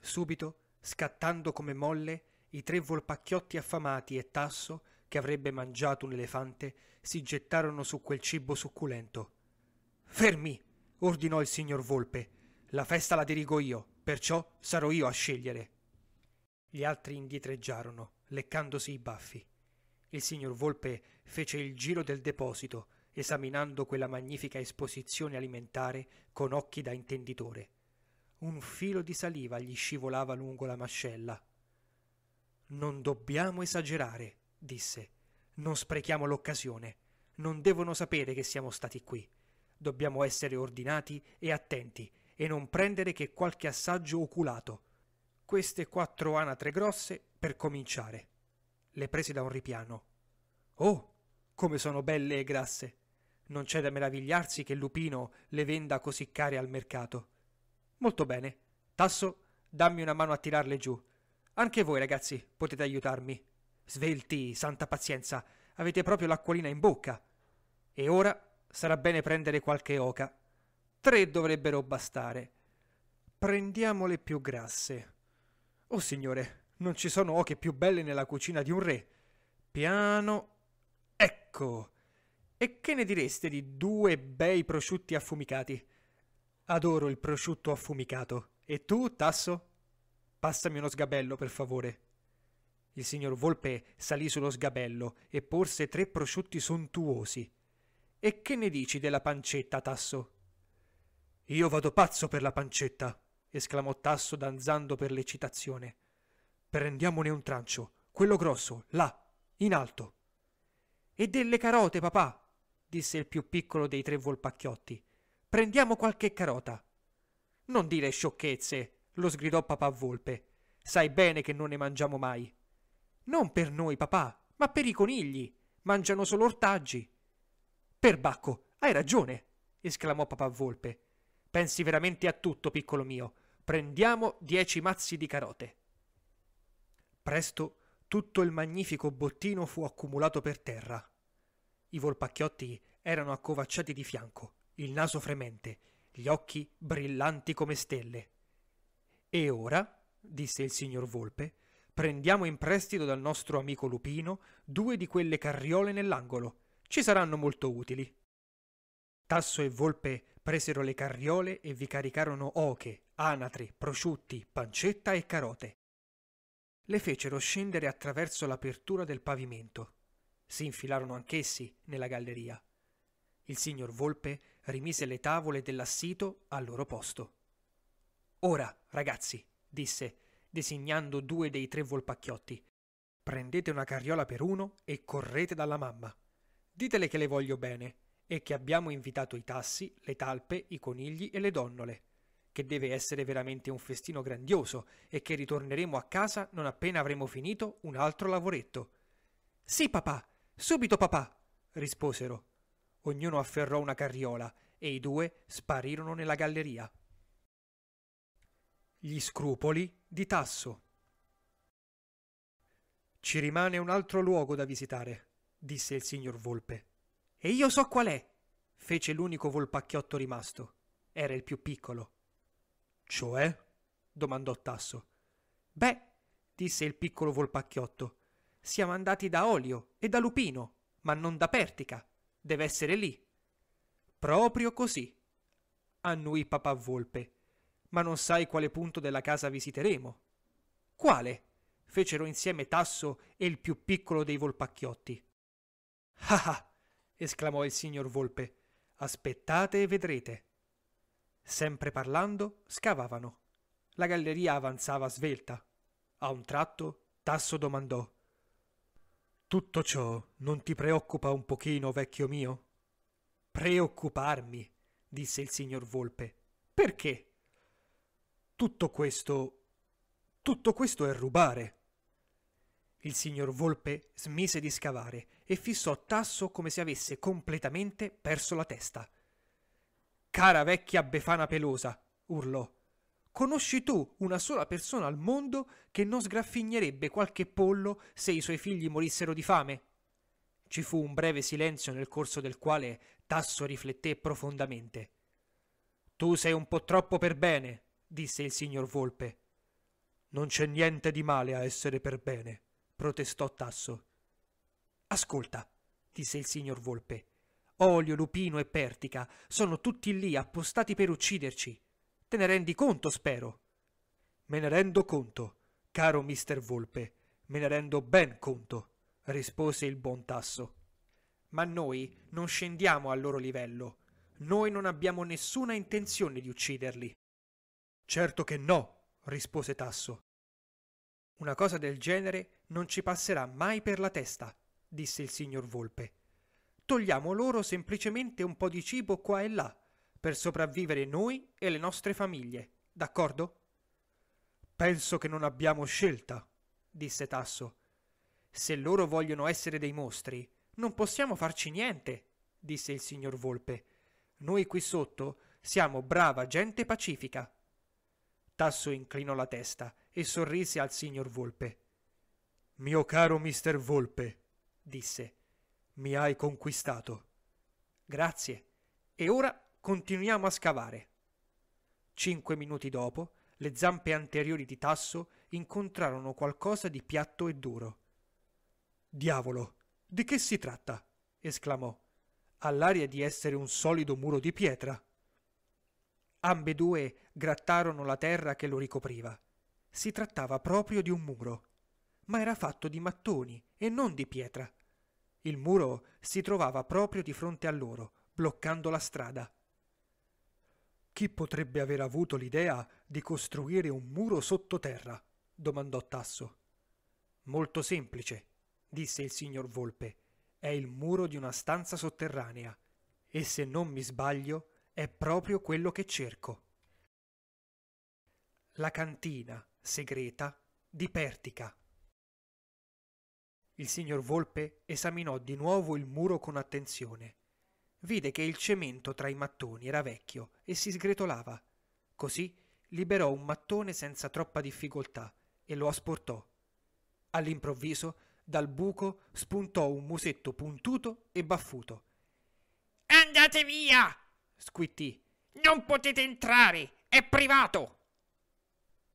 Subito, scattando come molle, i tre volpacchiotti affamati e Tasso, che avrebbe mangiato un elefante, si gettarono su quel cibo succulento. Fermi! ordinò il signor Volpe. La festa la dirigo io, perciò sarò io a scegliere. Gli altri indietreggiarono, leccandosi i baffi. Il signor Volpe fece il giro del deposito, esaminando quella magnifica esposizione alimentare con occhi da intenditore. Un filo di saliva gli scivolava lungo la mascella. Non dobbiamo esagerare, disse. Non sprechiamo l'occasione. Non devono sapere che siamo stati qui dobbiamo essere ordinati e attenti e non prendere che qualche assaggio oculato. Queste quattro anatre grosse per cominciare. Le prese da un ripiano. Oh, come sono belle e grasse! Non c'è da meravigliarsi che Lupino le venda così care al mercato. Molto bene. Tasso, dammi una mano a tirarle giù. Anche voi, ragazzi, potete aiutarmi. Svelti, santa pazienza, avete proprio l'acquolina in bocca. E ora sarà bene prendere qualche oca. Tre dovrebbero bastare. Prendiamo le più grasse. Oh signore, non ci sono oche più belle nella cucina di un re. Piano. Ecco. E che ne direste di due bei prosciutti affumicati? Adoro il prosciutto affumicato. E tu, Tasso? Passami uno sgabello, per favore. Il signor Volpe salì sullo sgabello e porse tre prosciutti sontuosi e che ne dici della pancetta, Tasso? Io vado pazzo per la pancetta, esclamò Tasso danzando per l'eccitazione. Prendiamone un trancio, quello grosso, là, in alto. E delle carote, papà, disse il più piccolo dei tre volpacchiotti. Prendiamo qualche carota. Non dire sciocchezze, lo sgridò papà Volpe. Sai bene che non ne mangiamo mai. Non per noi, papà, ma per i conigli. Mangiano solo ortaggi. Perbacco, hai ragione! esclamò papà Volpe. Pensi veramente a tutto, piccolo mio. Prendiamo dieci mazzi di carote. Presto tutto il magnifico bottino fu accumulato per terra. I volpacchiotti erano accovacciati di fianco, il naso fremente, gli occhi brillanti come stelle. E ora, disse il signor Volpe, prendiamo in prestito dal nostro amico Lupino due di quelle carriole nell'angolo ci saranno molto utili. Tasso e Volpe presero le carriole e vi caricarono oche, anatre, prosciutti, pancetta e carote. Le fecero scendere attraverso l'apertura del pavimento. Si infilarono anch'essi nella galleria. Il signor Volpe rimise le tavole dell'assito al loro posto. Ora, ragazzi, disse, designando due dei tre volpacchiotti, prendete una carriola per uno e correte dalla mamma. Ditele che le voglio bene e che abbiamo invitato i tassi, le talpe, i conigli e le donnole, che deve essere veramente un festino grandioso e che ritorneremo a casa non appena avremo finito un altro lavoretto. Sì, papà, subito papà, risposero. Ognuno afferrò una carriola e i due sparirono nella galleria. Gli scrupoli di Tasso. Ci rimane un altro luogo da visitare disse il signor Volpe. E io so qual è, fece l'unico volpacchiotto rimasto. Era il più piccolo. Cioè? domandò Tasso. Beh, disse il piccolo volpacchiotto, siamo andati da Olio e da Lupino, ma non da Pertica. Deve essere lì. Proprio così, annui papà Volpe. Ma non sai quale punto della casa visiteremo. Quale? fecero insieme Tasso e il più piccolo dei volpacchiotti. Ah, ah! esclamò il signor Volpe. Aspettate e vedrete. Sempre parlando, scavavano. La galleria avanzava svelta. A un tratto, Tasso domandò. Tutto ciò non ti preoccupa un pochino, vecchio mio? Preoccuparmi, disse il signor Volpe. Perché? Tutto questo... tutto questo è rubare. Il signor Volpe smise di scavare e fissò Tasso come se avesse completamente perso la testa. Cara vecchia befana pelosa, urlò. Conosci tu una sola persona al mondo che non sgraffignerebbe qualche pollo se i suoi figli morissero di fame? Ci fu un breve silenzio nel corso del quale Tasso rifletté profondamente. Tu sei un po' troppo per bene, disse il signor Volpe. Non c'è niente di male a essere per bene, protestò Tasso. Ascolta, disse il signor Volpe. Olio, Lupino e Pertica sono tutti lì appostati per ucciderci. Te ne rendi conto, spero? Me ne rendo conto, caro mister Volpe, me ne rendo ben conto, rispose il buon Tasso. Ma noi non scendiamo al loro livello. Noi non abbiamo nessuna intenzione di ucciderli. Certo che no, rispose Tasso. Una cosa del genere non ci passerà mai per la testa disse il signor Volpe. Togliamo loro semplicemente un po' di cibo qua e là, per sopravvivere noi e le nostre famiglie, d'accordo? Penso che non abbiamo scelta, disse Tasso. Se loro vogliono essere dei mostri, non possiamo farci niente, disse il signor Volpe. Noi qui sotto siamo brava gente pacifica. Tasso inclinò la testa e sorrise al signor Volpe. Mio caro mister Volpe, disse. Mi hai conquistato. Grazie. E ora continuiamo a scavare. Cinque minuti dopo, le zampe anteriori di Tasso incontrarono qualcosa di piatto e duro. Diavolo, di che si tratta? esclamò. All'aria di essere un solido muro di pietra. Ambedue grattarono la terra che lo ricopriva. Si trattava proprio di un muro ma era fatto di mattoni e non di pietra. Il muro si trovava proprio di fronte a loro, bloccando la strada. Chi potrebbe aver avuto l'idea di costruire un muro sottoterra? domandò Tasso. Molto semplice, disse il signor Volpe. È il muro di una stanza sotterranea. E se non mi sbaglio, è proprio quello che cerco. La cantina segreta di Pertica. Il signor Volpe esaminò di nuovo il muro con attenzione. Vide che il cemento tra i mattoni era vecchio e si sgretolava. Così liberò un mattone senza troppa difficoltà e lo asportò. All'improvviso, dal buco spuntò un musetto puntuto e baffuto. Andate via! squittì. Non potete entrare! È privato!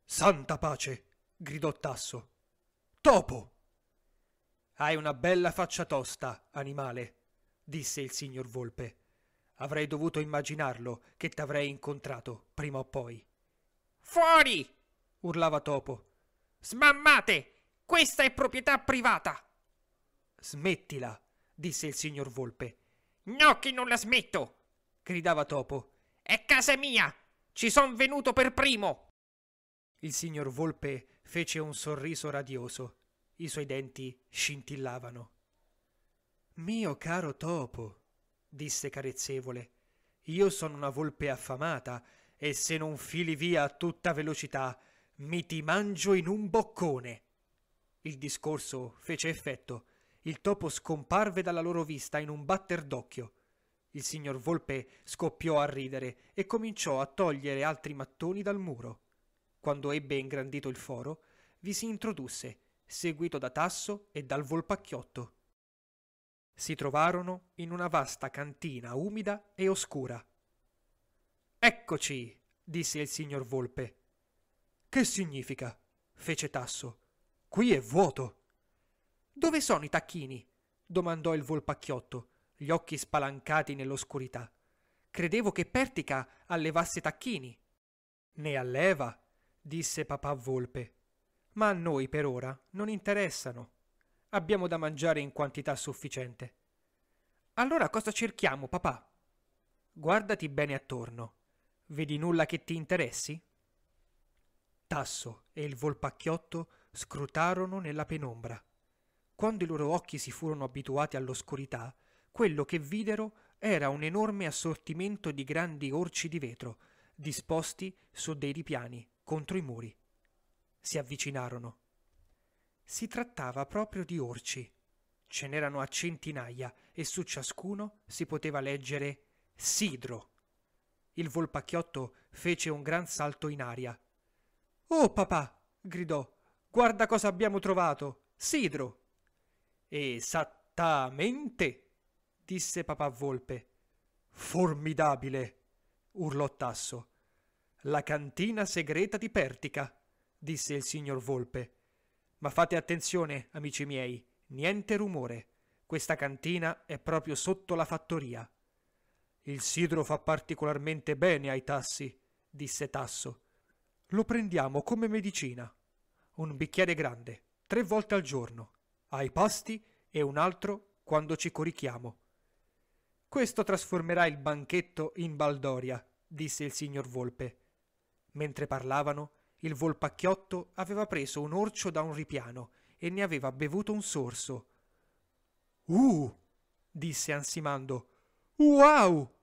Santa pace! gridò Tasso. Topo! Hai una bella faccia tosta, animale, disse il signor Volpe. Avrei dovuto immaginarlo che t'avrei incontrato prima o poi. Fuori! urlava Topo. Smammate! Questa è proprietà privata! Smettila, disse il signor Volpe. No, che non la smetto! gridava Topo. È casa mia! Ci son venuto per primo! Il signor Volpe fece un sorriso radioso i suoi denti scintillavano. Mio caro topo, disse carezzevole, io sono una volpe affamata e se non fili via a tutta velocità mi ti mangio in un boccone. Il discorso fece effetto. Il topo scomparve dalla loro vista in un batter d'occhio. Il signor Volpe scoppiò a ridere e cominciò a togliere altri mattoni dal muro. Quando ebbe ingrandito il foro, vi si introdusse seguito da Tasso e dal Volpacchiotto. Si trovarono in una vasta cantina umida e oscura. Eccoci, disse il signor Volpe. Che significa? fece Tasso. Qui è vuoto. Dove sono i tacchini? domandò il Volpacchiotto, gli occhi spalancati nell'oscurità. Credevo che Pertica allevasse tacchini. Ne alleva, disse papà Volpe ma a noi per ora non interessano. Abbiamo da mangiare in quantità sufficiente. Allora cosa cerchiamo, papà? Guardati bene attorno. Vedi nulla che ti interessi? Tasso e il volpacchiotto scrutarono nella penombra. Quando i loro occhi si furono abituati all'oscurità, quello che videro era un enorme assortimento di grandi orci di vetro, disposti su dei ripiani contro i muri si avvicinarono. Si trattava proprio di orci. Ce n'erano a centinaia e su ciascuno si poteva leggere Sidro. Il volpacchiotto fece un gran salto in aria. Oh papà! gridò. Guarda cosa abbiamo trovato! Sidro! Esattamente! disse papà Volpe. Formidabile! urlò Tasso. La cantina segreta di Pertica disse il signor Volpe. Ma fate attenzione, amici miei, niente rumore. Questa cantina è proprio sotto la fattoria. Il sidro fa particolarmente bene ai tassi, disse Tasso. Lo prendiamo come medicina. Un bicchiere grande, tre volte al giorno, ai pasti e un altro quando ci corichiamo. Questo trasformerà il banchetto in baldoria, disse il signor Volpe. Mentre parlavano, il volpacchiotto aveva preso un orcio da un ripiano e ne aveva bevuto un sorso. Uh! disse ansimando. Wow!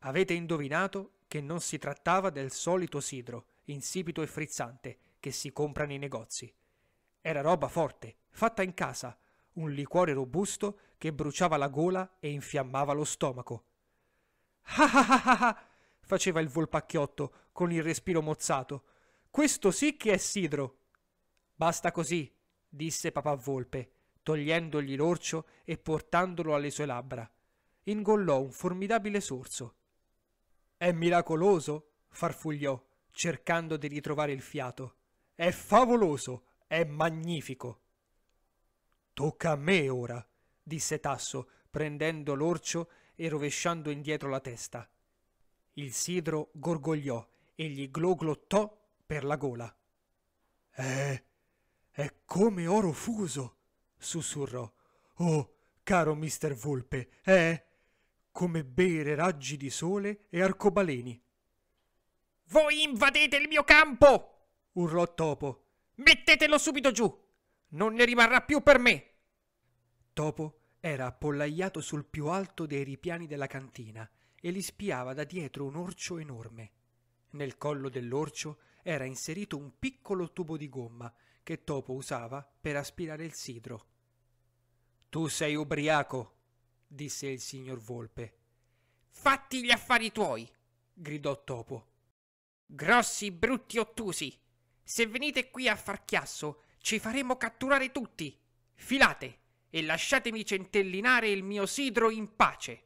Avete indovinato che non si trattava del solito sidro, insipido e frizzante, che si compra nei negozi. Era roba forte, fatta in casa, un liquore robusto che bruciava la gola e infiammava lo stomaco. Ah ah ah ah! ah! faceva il volpacchiotto con il respiro mozzato. Questo sì che è sidro. Basta così, disse papà Volpe, togliendogli l'orcio e portandolo alle sue labbra. Ingollò un formidabile sorso. È miracoloso, farfugliò, cercando di ritrovare il fiato. È favoloso, è magnifico. Tocca a me ora, disse Tasso, prendendo l'orcio e rovesciando indietro la testa. Il sidro gorgogliò e gli gloglottò per la gola. Eh, è come oro fuso, sussurrò. Oh, caro mister Volpe, eh, come bere raggi di sole e arcobaleni. Voi invadete il mio campo! urlò Topo. Mettetelo subito giù! Non ne rimarrà più per me! Topo era appollaiato sul più alto dei ripiani della cantina e li spiava da dietro un orcio enorme. Nel collo dell'orcio era inserito un piccolo tubo di gomma che Topo usava per aspirare il sidro. Tu sei ubriaco, disse il signor Volpe. Fatti gli affari tuoi, gridò Topo. Grossi, brutti, ottusi. Se venite qui a far chiasso, ci faremo catturare tutti. Filate e lasciatemi centellinare il mio sidro in pace.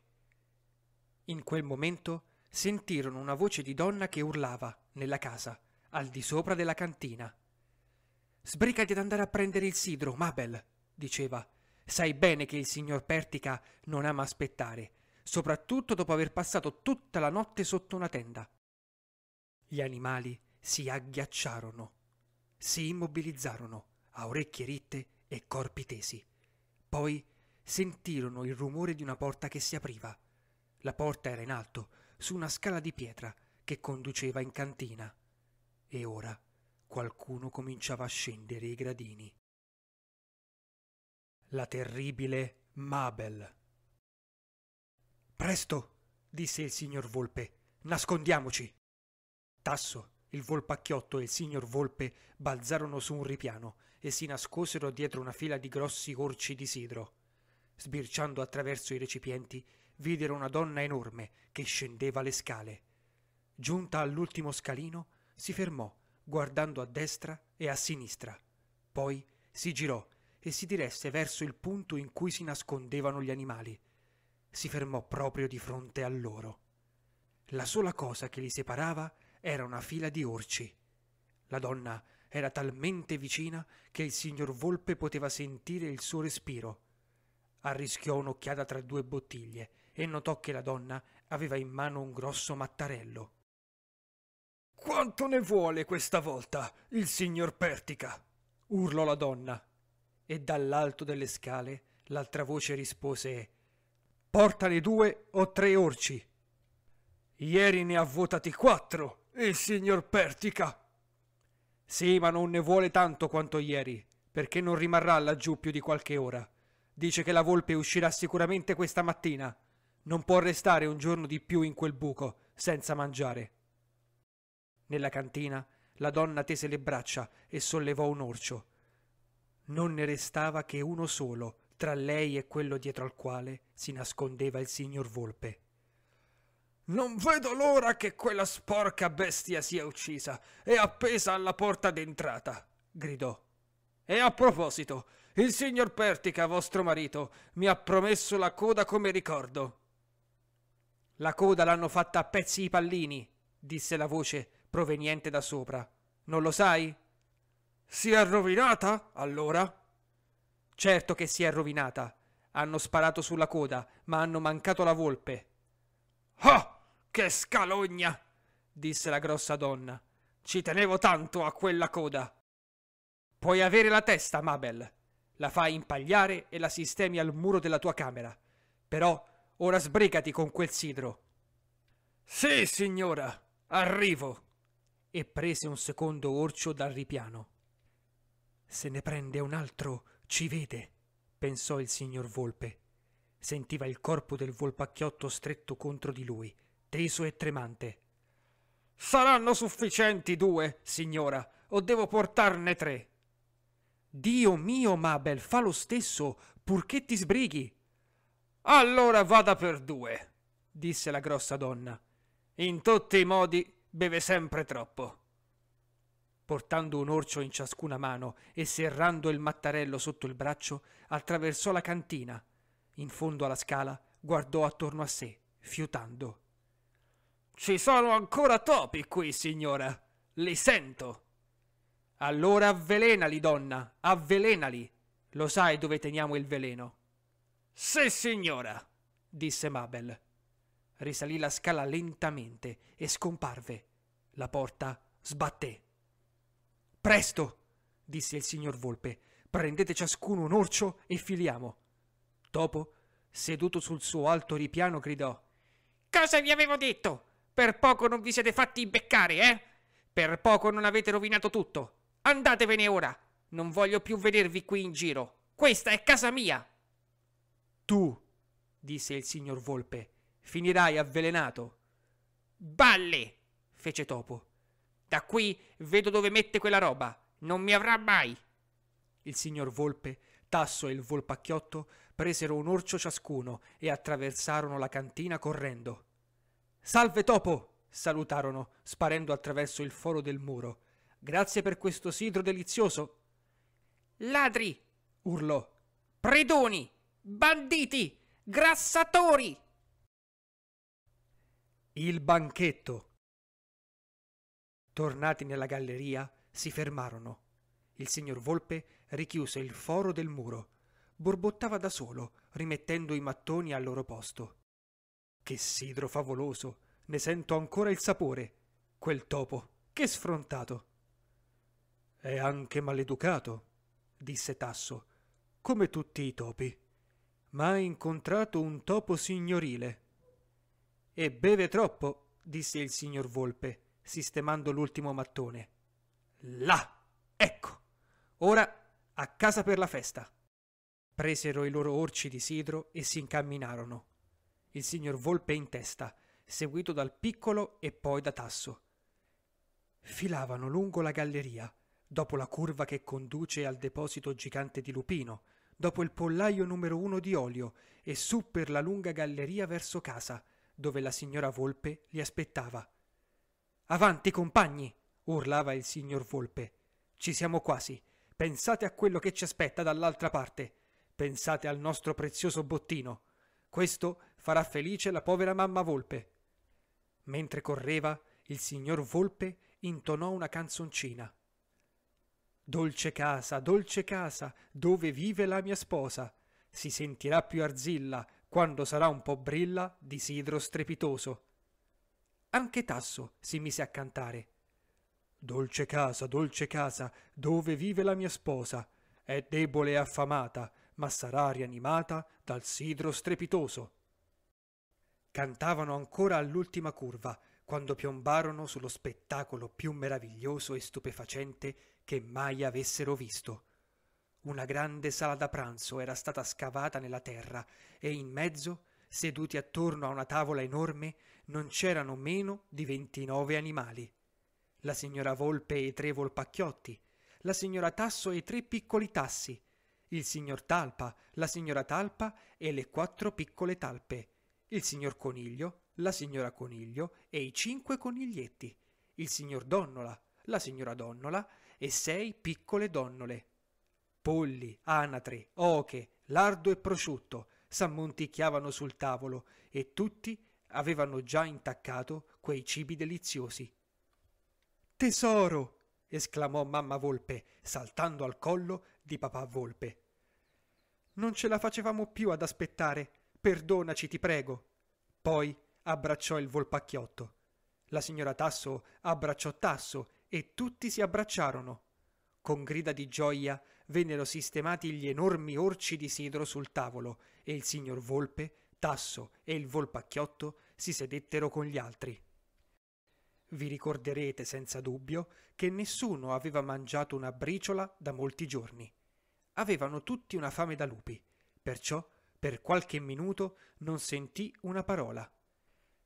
In quel momento sentirono una voce di donna che urlava nella casa al di sopra della cantina. Sbrigati ad andare a prendere il sidro, Mabel, diceva. Sai bene che il signor Pertica non ama aspettare, soprattutto dopo aver passato tutta la notte sotto una tenda. Gli animali si agghiacciarono, si immobilizzarono a orecchie ritte e corpi tesi. Poi sentirono il rumore di una porta che si apriva. La porta era in alto, su una scala di pietra che conduceva in cantina e ora qualcuno cominciava a scendere i gradini. La terribile Mabel. Presto, disse il signor Volpe, nascondiamoci. Tasso, il volpacchiotto e il signor Volpe balzarono su un ripiano e si nascosero dietro una fila di grossi orci di sidro. Sbirciando attraverso i recipienti, videro una donna enorme che scendeva le scale. Giunta all'ultimo scalino, si fermò, guardando a destra e a sinistra. Poi si girò e si diresse verso il punto in cui si nascondevano gli animali. Si fermò proprio di fronte a loro. La sola cosa che li separava era una fila di orci. La donna era talmente vicina che il signor Volpe poteva sentire il suo respiro. Arrischiò un'occhiata tra due bottiglie e notò che la donna aveva in mano un grosso mattarello. Quanto ne vuole questa volta il signor Pertica? urlò la donna. E dall'alto delle scale l'altra voce rispose Portane due o tre orci. Ieri ne ha votati quattro, il signor Pertica. Sì, ma non ne vuole tanto quanto ieri, perché non rimarrà laggiù più di qualche ora. Dice che la volpe uscirà sicuramente questa mattina. Non può restare un giorno di più in quel buco, senza mangiare. Nella cantina la donna tese le braccia e sollevò un orcio. Non ne restava che uno solo tra lei e quello dietro al quale si nascondeva il signor Volpe. Non vedo l'ora che quella sporca bestia sia uccisa e appesa alla porta d'entrata, gridò. E a proposito, il signor Pertica, vostro marito, mi ha promesso la coda come ricordo. La coda l'hanno fatta a pezzi i pallini, disse la voce, proveniente da sopra. Non lo sai? Si è rovinata, allora? Certo che si è rovinata. Hanno sparato sulla coda, ma hanno mancato la volpe. Oh, che scalogna! disse la grossa donna. Ci tenevo tanto a quella coda. Puoi avere la testa, Mabel. La fai impagliare e la sistemi al muro della tua camera. Però ora sbrigati con quel sidro. Sì, signora, arrivo e prese un secondo orcio dal ripiano. Se ne prende un altro, ci vede, pensò il signor Volpe. Sentiva il corpo del volpacchiotto stretto contro di lui, teso e tremante. Saranno sufficienti due, signora, o devo portarne tre? Dio mio, Mabel, fa lo stesso, purché ti sbrighi. Allora vada per due, disse la grossa donna. In tutti i modi beve sempre troppo. Portando un orcio in ciascuna mano e serrando il mattarello sotto il braccio, attraversò la cantina. In fondo alla scala guardò attorno a sé, fiutando. Ci sono ancora topi qui, signora. Li sento. Allora avvelenali, donna, avvelenali. Lo sai dove teniamo il veleno. Sì, signora, disse Mabel risalì la scala lentamente e scomparve. La porta sbatté. Presto! disse il signor Volpe. Prendete ciascuno un orcio e filiamo. Dopo, seduto sul suo alto ripiano, gridò Cosa vi avevo detto? Per poco non vi siete fatti imbeccare, eh? Per poco non avete rovinato tutto. Andatevene ora. Non voglio più vedervi qui in giro. Questa è casa mia. Tu, disse il signor Volpe, finirai avvelenato. Balle! fece Topo. Da qui vedo dove mette quella roba. Non mi avrà mai. Il signor Volpe, Tasso e il Volpacchiotto presero un orcio ciascuno e attraversarono la cantina correndo. Salve Topo! salutarono, sparendo attraverso il foro del muro. Grazie per questo sidro delizioso. Ladri! urlò. Predoni! Banditi! Grassatori! Il banchetto. Tornati nella galleria, si fermarono. Il signor Volpe richiuse il foro del muro. Borbottava da solo, rimettendo i mattoni al loro posto. Che sidro favoloso! Ne sento ancora il sapore. Quel topo, che sfrontato! È anche maleducato, disse Tasso, come tutti i topi. Ma ha incontrato un topo signorile. E beve troppo, disse il signor Volpe, sistemando l'ultimo mattone. Là! Ecco! Ora a casa per la festa! Presero i loro orci di sidro e si incamminarono. Il signor Volpe in testa, seguito dal piccolo e poi da Tasso. Filavano lungo la galleria, dopo la curva che conduce al deposito gigante di Lupino, dopo il pollaio numero uno di olio e su per la lunga galleria verso casa, dove la signora Volpe li aspettava. Avanti, compagni! urlava il signor Volpe. Ci siamo quasi. Pensate a quello che ci aspetta dall'altra parte. Pensate al nostro prezioso bottino. Questo farà felice la povera mamma Volpe. Mentre correva, il signor Volpe intonò una canzoncina. Dolce casa, dolce casa, dove vive la mia sposa? Si sentirà più arzilla, quando sarà un po' brilla, di sidro strepitoso. Anche Tasso si mise a cantare. Dolce casa, dolce casa, dove vive la mia sposa? È debole e affamata, ma sarà rianimata dal sidro strepitoso. Cantavano ancora all'ultima curva, quando piombarono sullo spettacolo più meraviglioso e stupefacente che mai avessero visto. Una grande sala da pranzo era stata scavata nella terra e in mezzo, seduti attorno a una tavola enorme, non c'erano meno di 29 animali. La signora Volpe e i tre volpacchiotti, la signora Tasso e i tre piccoli tassi, il signor Talpa, la signora Talpa e le quattro piccole talpe, il signor Coniglio, la signora Coniglio e i cinque coniglietti, il signor Donnola, la signora Donnola e sei piccole donnole, Polli, anatre, oche, lardo e prosciutto s'ammonticchiavano sul tavolo e tutti avevano già intaccato quei cibi deliziosi. Tesoro! esclamò mamma Volpe, saltando al collo di papà Volpe. Non ce la facevamo più ad aspettare. Perdonaci, ti prego. Poi abbracciò il volpacchiotto. La signora Tasso abbracciò Tasso e tutti si abbracciarono. Con grida di gioia vennero sistemati gli enormi orci di sidro sul tavolo e il signor Volpe, Tasso e il Volpacchiotto si sedettero con gli altri. Vi ricorderete senza dubbio che nessuno aveva mangiato una briciola da molti giorni. Avevano tutti una fame da lupi, perciò per qualche minuto non sentì una parola.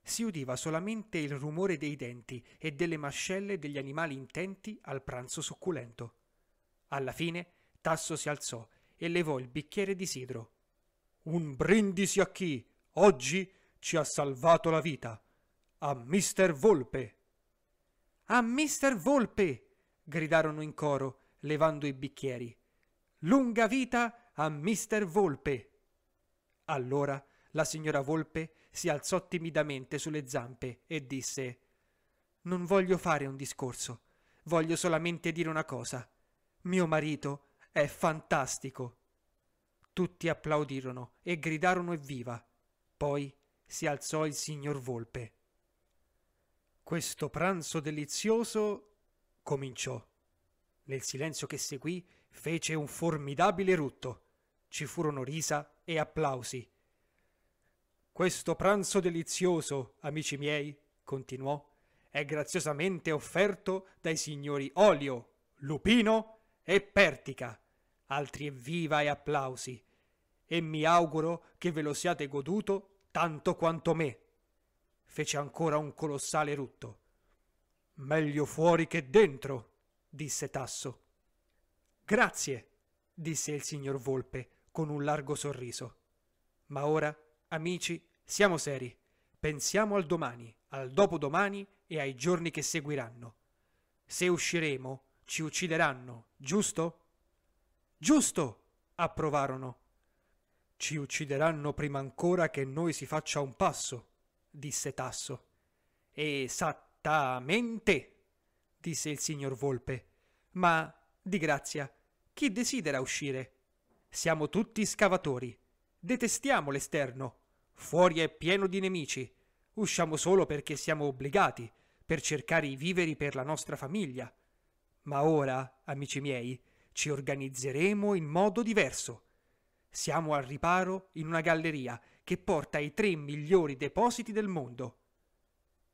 Si udiva solamente il rumore dei denti e delle mascelle degli animali intenti al pranzo succulento. Alla fine Tasso si alzò e levò il bicchiere di sidro. Un brindisi a chi oggi ci ha salvato la vita. A mister Volpe. A mister Volpe! gridarono in coro, levando i bicchieri. Lunga vita a mister Volpe! Allora la signora Volpe si alzò timidamente sulle zampe e disse Non voglio fare un discorso, voglio solamente dire una cosa. Mio marito è fantastico. Tutti applaudirono e gridarono evviva. Poi si alzò il signor Volpe. Questo pranzo delizioso cominciò. Nel silenzio che seguì fece un formidabile rutto. Ci furono risa e applausi. Questo pranzo delizioso, amici miei, continuò, è graziosamente offerto dai signori Olio, Lupino e Pertica, altri evviva e applausi, e mi auguro che ve lo siate goduto tanto quanto me. Fece ancora un colossale rutto. Meglio fuori che dentro, disse Tasso. Grazie, disse il signor Volpe con un largo sorriso. Ma ora, amici, siamo seri. Pensiamo al domani, al dopodomani e ai giorni che seguiranno. Se usciremo, ci uccideranno, giusto? Giusto! approvarono. Ci uccideranno prima ancora che noi si faccia un passo, disse Tasso. Esattamente, disse il signor Volpe. Ma, di grazia, chi desidera uscire? Siamo tutti scavatori. Detestiamo l'esterno. Fuori è pieno di nemici. Usciamo solo perché siamo obbligati, per cercare i viveri per la nostra famiglia, ma ora, amici miei, ci organizzeremo in modo diverso. Siamo al riparo in una galleria che porta i tre migliori depositi del mondo.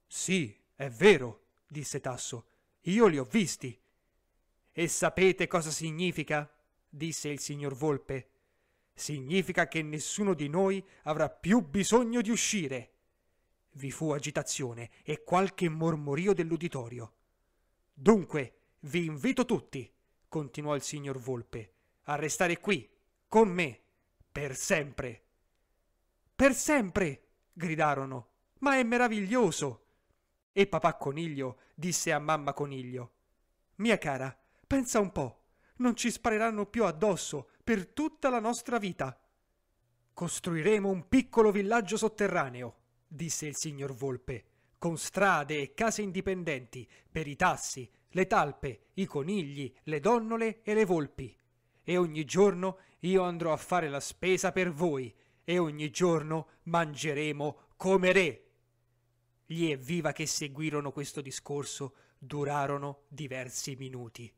Sì, è vero, disse Tasso. Io li ho visti. E sapete cosa significa? disse il signor Volpe. Significa che nessuno di noi avrà più bisogno di uscire. Vi fu agitazione e qualche mormorio dell'uditorio. Dunque, vi invito tutti, continuò il signor Volpe, a restare qui, con me, per sempre. Per sempre! gridarono. Ma è meraviglioso! E papà Coniglio disse a mamma Coniglio. Mia cara, pensa un po', non ci spareranno più addosso per tutta la nostra vita. Costruiremo un piccolo villaggio sotterraneo, disse il signor Volpe, con strade e case indipendenti per i tassi, le talpe, i conigli, le donnole e le volpi. E ogni giorno io andrò a fare la spesa per voi, e ogni giorno mangeremo come re. Gli evviva che seguirono questo discorso durarono diversi minuti.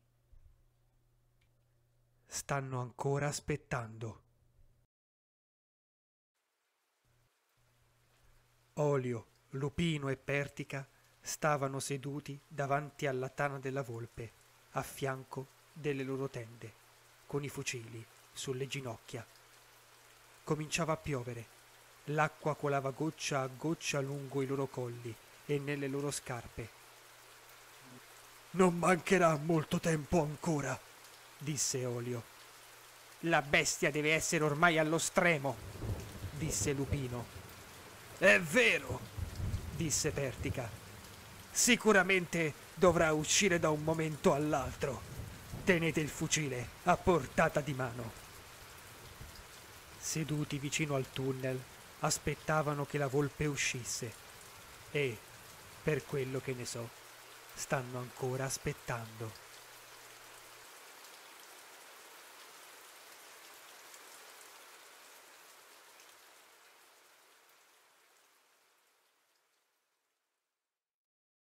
Stanno ancora aspettando. Olio, Lupino e Pertica stavano seduti davanti alla tana della volpe, a fianco delle loro tende, con i fucili sulle ginocchia. Cominciava a piovere. L'acqua colava goccia a goccia lungo i loro colli e nelle loro scarpe. Non mancherà molto tempo ancora, disse Olio. La bestia deve essere ormai allo stremo, disse Lupino. È vero, disse Pertica. Sicuramente dovrà uscire da un momento all'altro. Tenete il fucile a portata di mano. Seduti vicino al tunnel, aspettavano che la volpe uscisse e, per quello che ne so, stanno ancora aspettando.